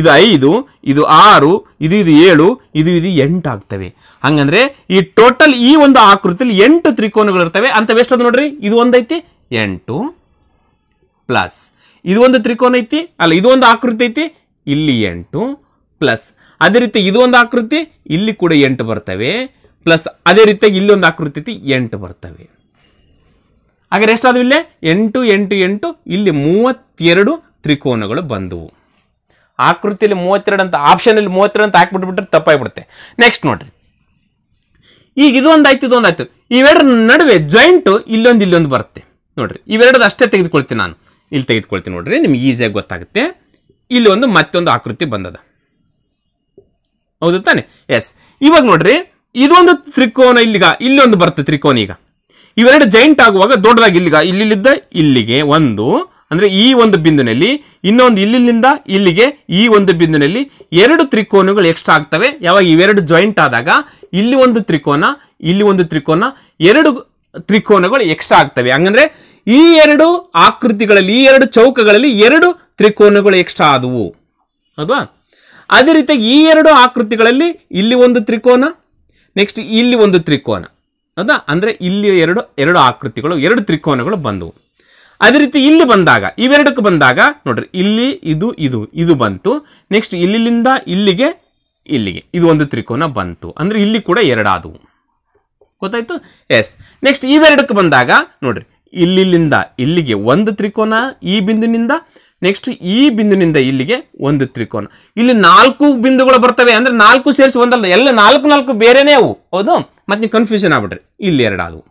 ಇದು ಐದು ಇದು ಆರು ಇದು ಇದು ಏಳು ಇದು ಇದು ಎಂಟು ಆಗ್ತವೆ ಹಂಗಂದ್ರೆ ಈ ಟೋಟಲ್ ಈ ಒಂದು ಆಕೃತಿಯಲ್ಲಿ ಎಂಟು ತ್ರಿಕೋನಗಳು ಇರ್ತವೆ ಎಷ್ಟು ನೋಡ್ರಿ ಇದು ಒಂದೈತಿ ಎಂಟು ಪ್ಲಸ್ ಇದು ಒಂದು ತ್ರಿಕೋನ ಐತಿ ಅಲ್ಲ ಇದು ಒಂದು ಆಕೃತಿ ಐತಿ ಇಲ್ಲಿ ಎಂಟು ಪ್ಲಸ್ ಅದೇ ರೀತಿ ಇದು ಒಂದು ಆಕೃತಿ ಇಲ್ಲಿ ಕೂಡ ಎಂಟು ಬರ್ತವೆ ಪ್ಲಸ್ ಅದೇ ರೀತಿಯಾಗಿ ಇಲ್ಲಿ ಒಂದು ಆಕೃತಿ ಐತಿ ಎಂಟು ಬರ್ತವೆ ರೆಸ್ಟ್ ಆದ್ವಿ ಇಲ್ಲೇ ಎಂಟು ಎಂಟು ಎಂಟು ಇಲ್ಲಿ ಮೂವತ್ತೆರಡು ತ್ರಿಕೋನಗಳು ಬಂದವು ಆಕೃತಿಯಲ್ಲಿ ಮೂವತ್ತೆರಡು ಅಂತ ಆಪ್ಷನಲ್ಲಿ ಮೂವತ್ತೆರಡು ಅಂತ ಹಾಕ್ಬಿಟ್ಬಿಟ್ರೆ ತಪ್ಪಾಗಿಬಿಡುತ್ತೆ ನೆಕ್ಸ್ಟ್ ನೋಡ್ರಿ ಈಗ ಇದು ಇದೊಂದಾಯ್ತು ಆಯ್ತು ಇದೊಂದು ಆಯ್ತು ಇವೆರಡರ ನಡುವೆ ಜಾಯಿಂಟು ಇಲ್ಲೊಂದು ಇಲ್ಲೊಂದು ಬರುತ್ತೆ ನೋಡ್ರಿ ಇವೆರಡದ ಅಷ್ಟೇ ತೆಗೆದುಕೊಳ್ತೀನಿ ನಾನು ಇಲ್ಲಿ ತೆಗೆದುಕೊಳ್ತೀನಿ ನೋಡ್ರಿ ನಿಮ್ಗೆ ಈಸಿಯಾಗಿ ಗೊತ್ತಾಗುತ್ತೆ ಇಲ್ಲಿ ಒಂದು ಮತ್ತೊಂದು ಆಕೃತಿ ಬಂದದ ಹೌದು ತಾನೆ ಎಸ್ ಇವಾಗ ನೋಡ್ರಿ ಇದೊಂದು ತ್ರಿಕೋನ ಇಲ್ಲಿಗ ಇಲ್ಲಿ ಒಂದು ಬರುತ್ತೆ ತ್ರಿಕೋನ ಈಗ ಇವೆರಡು ಜಾಯಿಂಟ್ ಆಗುವಾಗ ದೊಡ್ಡದಾಗಿ ಇಲ್ಲಿಗ ಇಲ್ಲಿಲ್ಲಿದ್ದ ಇಲ್ಲಿಗೆ ಒಂದು ಅಂದ್ರೆ ಈ ಒಂದು ಬಿಂದಿನಲ್ಲಿ ಇನ್ನೊಂದು ಇಲ್ಲಿಂದ ಇಲ್ಲಿಗೆ ಈ ಒಂದು ಬಿಂದಿನಲ್ಲಿ ಎರಡು ತ್ರಿಕೋನಗಳು ಎಕ್ಸ್ಟ್ರಾ ಆಗ್ತವೆ ಯಾವಾಗ ಇವೆರಡು ಜಾಯಿಂಟ್ ಆದಾಗ ಇಲ್ಲಿ ಒಂದು ತ್ರಿಕೋನ ಇಲ್ಲಿ ಒಂದು ತ್ರಿಕೋನ ಎರಡು ತ್ರಿಕೋನಗಳು ಎಕ್ಸ್ಟ್ರಾ ಆಗ್ತವೆ ಹಂಗಂದ್ರೆ ಈ ಎರಡು ಆಕೃತಿಗಳಲ್ಲಿ ಈ ಎರಡು ಚೌಕಗಳಲ್ಲಿ ಎರಡು ತ್ರಿಕೋನಗಳು ಎಕ್ಸ್ಟ್ರಾ ಆದವು ಅಲ್ವಾ ಅದೇ ರೀತಿ ಈ ಎರಡು ಆಕೃತಿಗಳಲ್ಲಿ ಇಲ್ಲಿ ಒಂದು ತ್ರಿಕೋನ ನೆಕ್ಸ್ಟ್ ಇಲ್ಲಿ ಒಂದು ತ್ರಿಕೋನ ಹೌದಾ ಅಂದರೆ ಇಲ್ಲಿ ಎರಡು ಎರಡು ಆಕೃತಿಗಳು ಎರಡು ತ್ರಿಕೋನಗಳು ಬಂದವು ಅದೇ ರೀತಿ ಇಲ್ಲಿ ಬಂದಾಗ ಇವೆರಡಕ್ಕೆ ಬಂದಾಗ ನೋಡ್ರಿ ಇಲ್ಲಿ ಇದು ಇದು ಇದು ಬಂತು ನೆಕ್ಸ್ಟ್ ಇಲ್ಲಿಂದ ಇಲ್ಲಿಗೆ ಇಲ್ಲಿಗೆ ಇದು ಒಂದು ತ್ರಿಕೋನ ಬಂತು ಅಂದರೆ ಇಲ್ಲಿ ಕೂಡ ಎರಡಾದವು ಗೊತ್ತಾಯ್ತು ಎಸ್ ನೆಕ್ಸ್ಟ್ ಇವೆರಡಕ್ಕೆ ಬಂದಾಗ ನೋಡ್ರಿ ಇಲ್ಲಿಲ್ಲಿಂದ ಇಲ್ಲಿಗೆ ಒಂದು ತ್ರಿಕೋನ ಈ ಬಿಂದುನಿಂದ ನೆಕ್ಸ್ಟ್ ಈ ಬಿಂದುನಿಂದ ಇಲ್ಲಿಗೆ ಒಂದು ತ್ರಿಕೋನ ಇಲ್ಲಿ ನಾಲ್ಕು ಬಿಂದುಗಳು ಬರ್ತವೆ ಅಂದ್ರೆ ನಾಲ್ಕು ಸೇರಿಸಿ ಒಂದಲ್ಲ ಎಲ್ಲ ನಾಲ್ಕು ನಾಲ್ಕು ಬೇರೆನೇ ಅವು ಹೌದು ಮತ್ತೆ ನೀವು ಕನ್ಫ್ಯೂಷನ್ ಆಗ್ಬಿಟ್ರಿ ಇಲ್ಲಿ ಎರಡಾದವು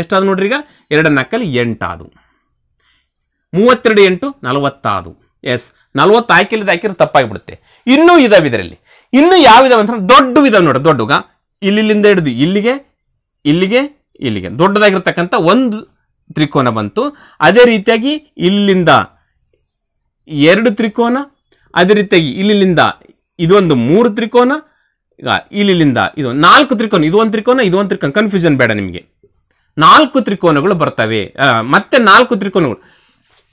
ಎಷ್ಟಾದವು ನೋಡ್ರಿ ಈಗ ಎರಡು ನಾಲ್ಕಲ್ಲಿ ಎಂಟಾದವು ಮೂವತ್ತೆರಡು ಎಂಟು ನಲವತ್ತಾದವು ಎಸ್ ನಲವತ್ತು ಹಾಕಿಲ್ಲದ ಹಾಕಿರೋ ತಪ್ಪಾಗಿಬಿಡುತ್ತೆ ಇನ್ನೂ ಇದಾವೆ ಇದರಲ್ಲಿ ಯಾವ ಯಾವಿದಾವೆ ಅಂತ ದೊಡ್ಡ ವಿಧಾವ ನೋಡ್ರಿ ದೊಡ್ಡಗ ಇಲ್ಲಿಂದ ಹಿಡಿದು ಇಲ್ಲಿಗೆ ಇಲ್ಲಿಗೆ ಇಲ್ಲಿಗೆ ದೊಡ್ಡದಾಗಿರ್ತಕ್ಕಂಥ ಒಂದು ತ್ರಿಕೋನ ಬಂತು ಅದೇ ರೀತಿಯಾಗಿ ಇಲ್ಲಿಂದ ಎರಡು ತ್ರಿಕೋನ ಅದೇ ರೀತಿಯಾಗಿ ಇಲ್ಲಿಂದ ಇದೊಂದು ಮೂರು ತ್ರಿಕೋನ ಈಗ ಇಲ್ಲಿಂದ ಇದು ನಾಲ್ಕು ತ್ರಿಕೋನ ಇದು ಒಂದು ತ್ರಿಕೋನ ಇದು ಒಂದು ತ್ರಿಕೋನ ಕನ್ಫ್ಯೂಷನ್ ಬೇಡ ನಿಮಗೆ ನಾಲ್ಕು ತ್ರಿಕೋನಗಳು ಬರ್ತವೆ ಮತ್ತೆ ನಾಲ್ಕು ತ್ರಿಕೋನಗಳು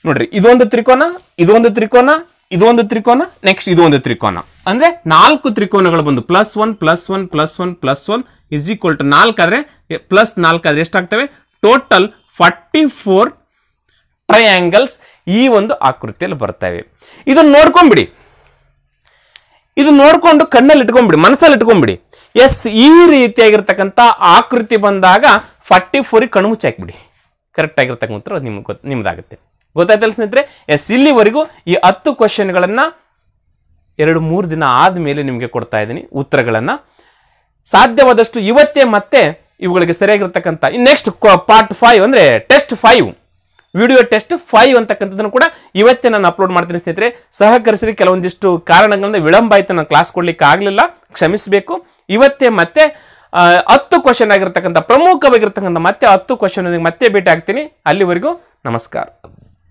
ನೋಡ್ರಿ ಇದೊಂದು ತ್ರಿಕೋನ ಇದೊಂದು ತ್ರಿಕೋನ ಇದೊಂದು ತ್ರಿಕೋನ ನೆಕ್ಸ್ಟ್ ಇದೊಂದು ತ್ರಿಕೋನ ಅಂದರೆ ನಾಲ್ಕು ತ್ರಿಕೋನಗಳು ಬಂದು plus one plus one plus one plus one is equal to ನಾಲ್ಕಾದರೆ ಪ್ಲಸ್ ನಾಲ್ಕಾದರೆ ಎಷ್ಟಾಗ್ತವೆ ಟೋಟಲ್ ಫಾರ್ಟಿ ಫೋರ್ ಟ್ರಯಾಂಗಲ್ಸ್ ಈ ಒಂದು ಆಕೃತಿಯಲ್ಲಿ ಬರ್ತವೆ ಇದನ್ನು ನೋಡ್ಕೊಂಬಿಡಿ ಇದು ನೋಡಿಕೊಂಡು ಕಣ್ಣಲ್ಲಿ ಇಟ್ಕೊಂಬಿಡಿ ಮನಸ್ಸಲ್ಲಿ ಇಟ್ಕೊಂಬಿಡಿ ಎಸ್ ಈ ರೀತಿಯಾಗಿರ್ತಕ್ಕಂಥ ಆಕೃತಿ ಬಂದಾಗ ಫಾರ್ಟಿ ಫೋರಿಗೆ ಕಣ್ಣು ಮುಚ್ಚಾಕ್ಬಿಡಿ ಕರೆಕ್ಟ್ ಆಗಿರ್ತಕ್ಕಂಥ ನಿಮ್ಗೆ ಗೊತ್ತು ನಿಮ್ದಾಗುತ್ತೆ ಗೊತ್ತಾಯ್ತಲ್ಲ ಸ್ನೇಹಿತರೆ ಎಸ್ ಇಲ್ಲಿವರೆಗೂ ಈ ಹತ್ತು ಕ್ವಶನ್ಗಳನ್ನು ಎರಡು ಮೂರು ದಿನ ಆದಮೇಲೆ ನಿಮಗೆ ಕೊಡ್ತಾ ಇದ್ದೀನಿ ಉತ್ತರಗಳನ್ನು ಸಾಧ್ಯವಾದಷ್ಟು ಇವತ್ತೇ ಮತ್ತೆ ಇವುಗಳಿಗೆ ಸರಿಯಾಗಿರ್ತಕ್ಕಂಥ ನೆಕ್ಸ್ಟ್ ಪಾರ್ಟ್ ಫೈವ್ ಅಂದರೆ test five video test five ಅಂತಕ್ಕಂಥದ್ದನ್ನು ಕೂಡ ಇವತ್ತೇ ನಾನು ಅಪ್ಲೋಡ್ ಮಾಡ್ತೀನಿ ಸ್ನೇಹಿತರೆ ಸಹಕರಿಸಿ ಕೆಲವೊಂದಿಷ್ಟು ಕಾರಣಗಳಿಂದ ವಿಳಂಬ ಆಯಿತು ನಾನು ಕ್ಲಾಸ್ ಕೊಡಲಿಕ್ಕೆ ಆಗಲಿಲ್ಲ ಕ್ಷಮಿಸಬೇಕು ಇವತ್ತೇ ಮತ್ತೆ ಹತ್ತು ಕ್ವಶನ್ ಆಗಿರ್ತಕ್ಕಂಥ ಪ್ರಮುಖವಾಗಿರ್ತಕ್ಕಂಥ ಮತ್ತೆ ಹತ್ತು ಕ್ವಶನ್ ಮತ್ತೆ ಭೇಟಿ ಆಗ್ತೀನಿ ಅಲ್ಲಿವರೆಗೂ ನಮಸ್ಕಾರ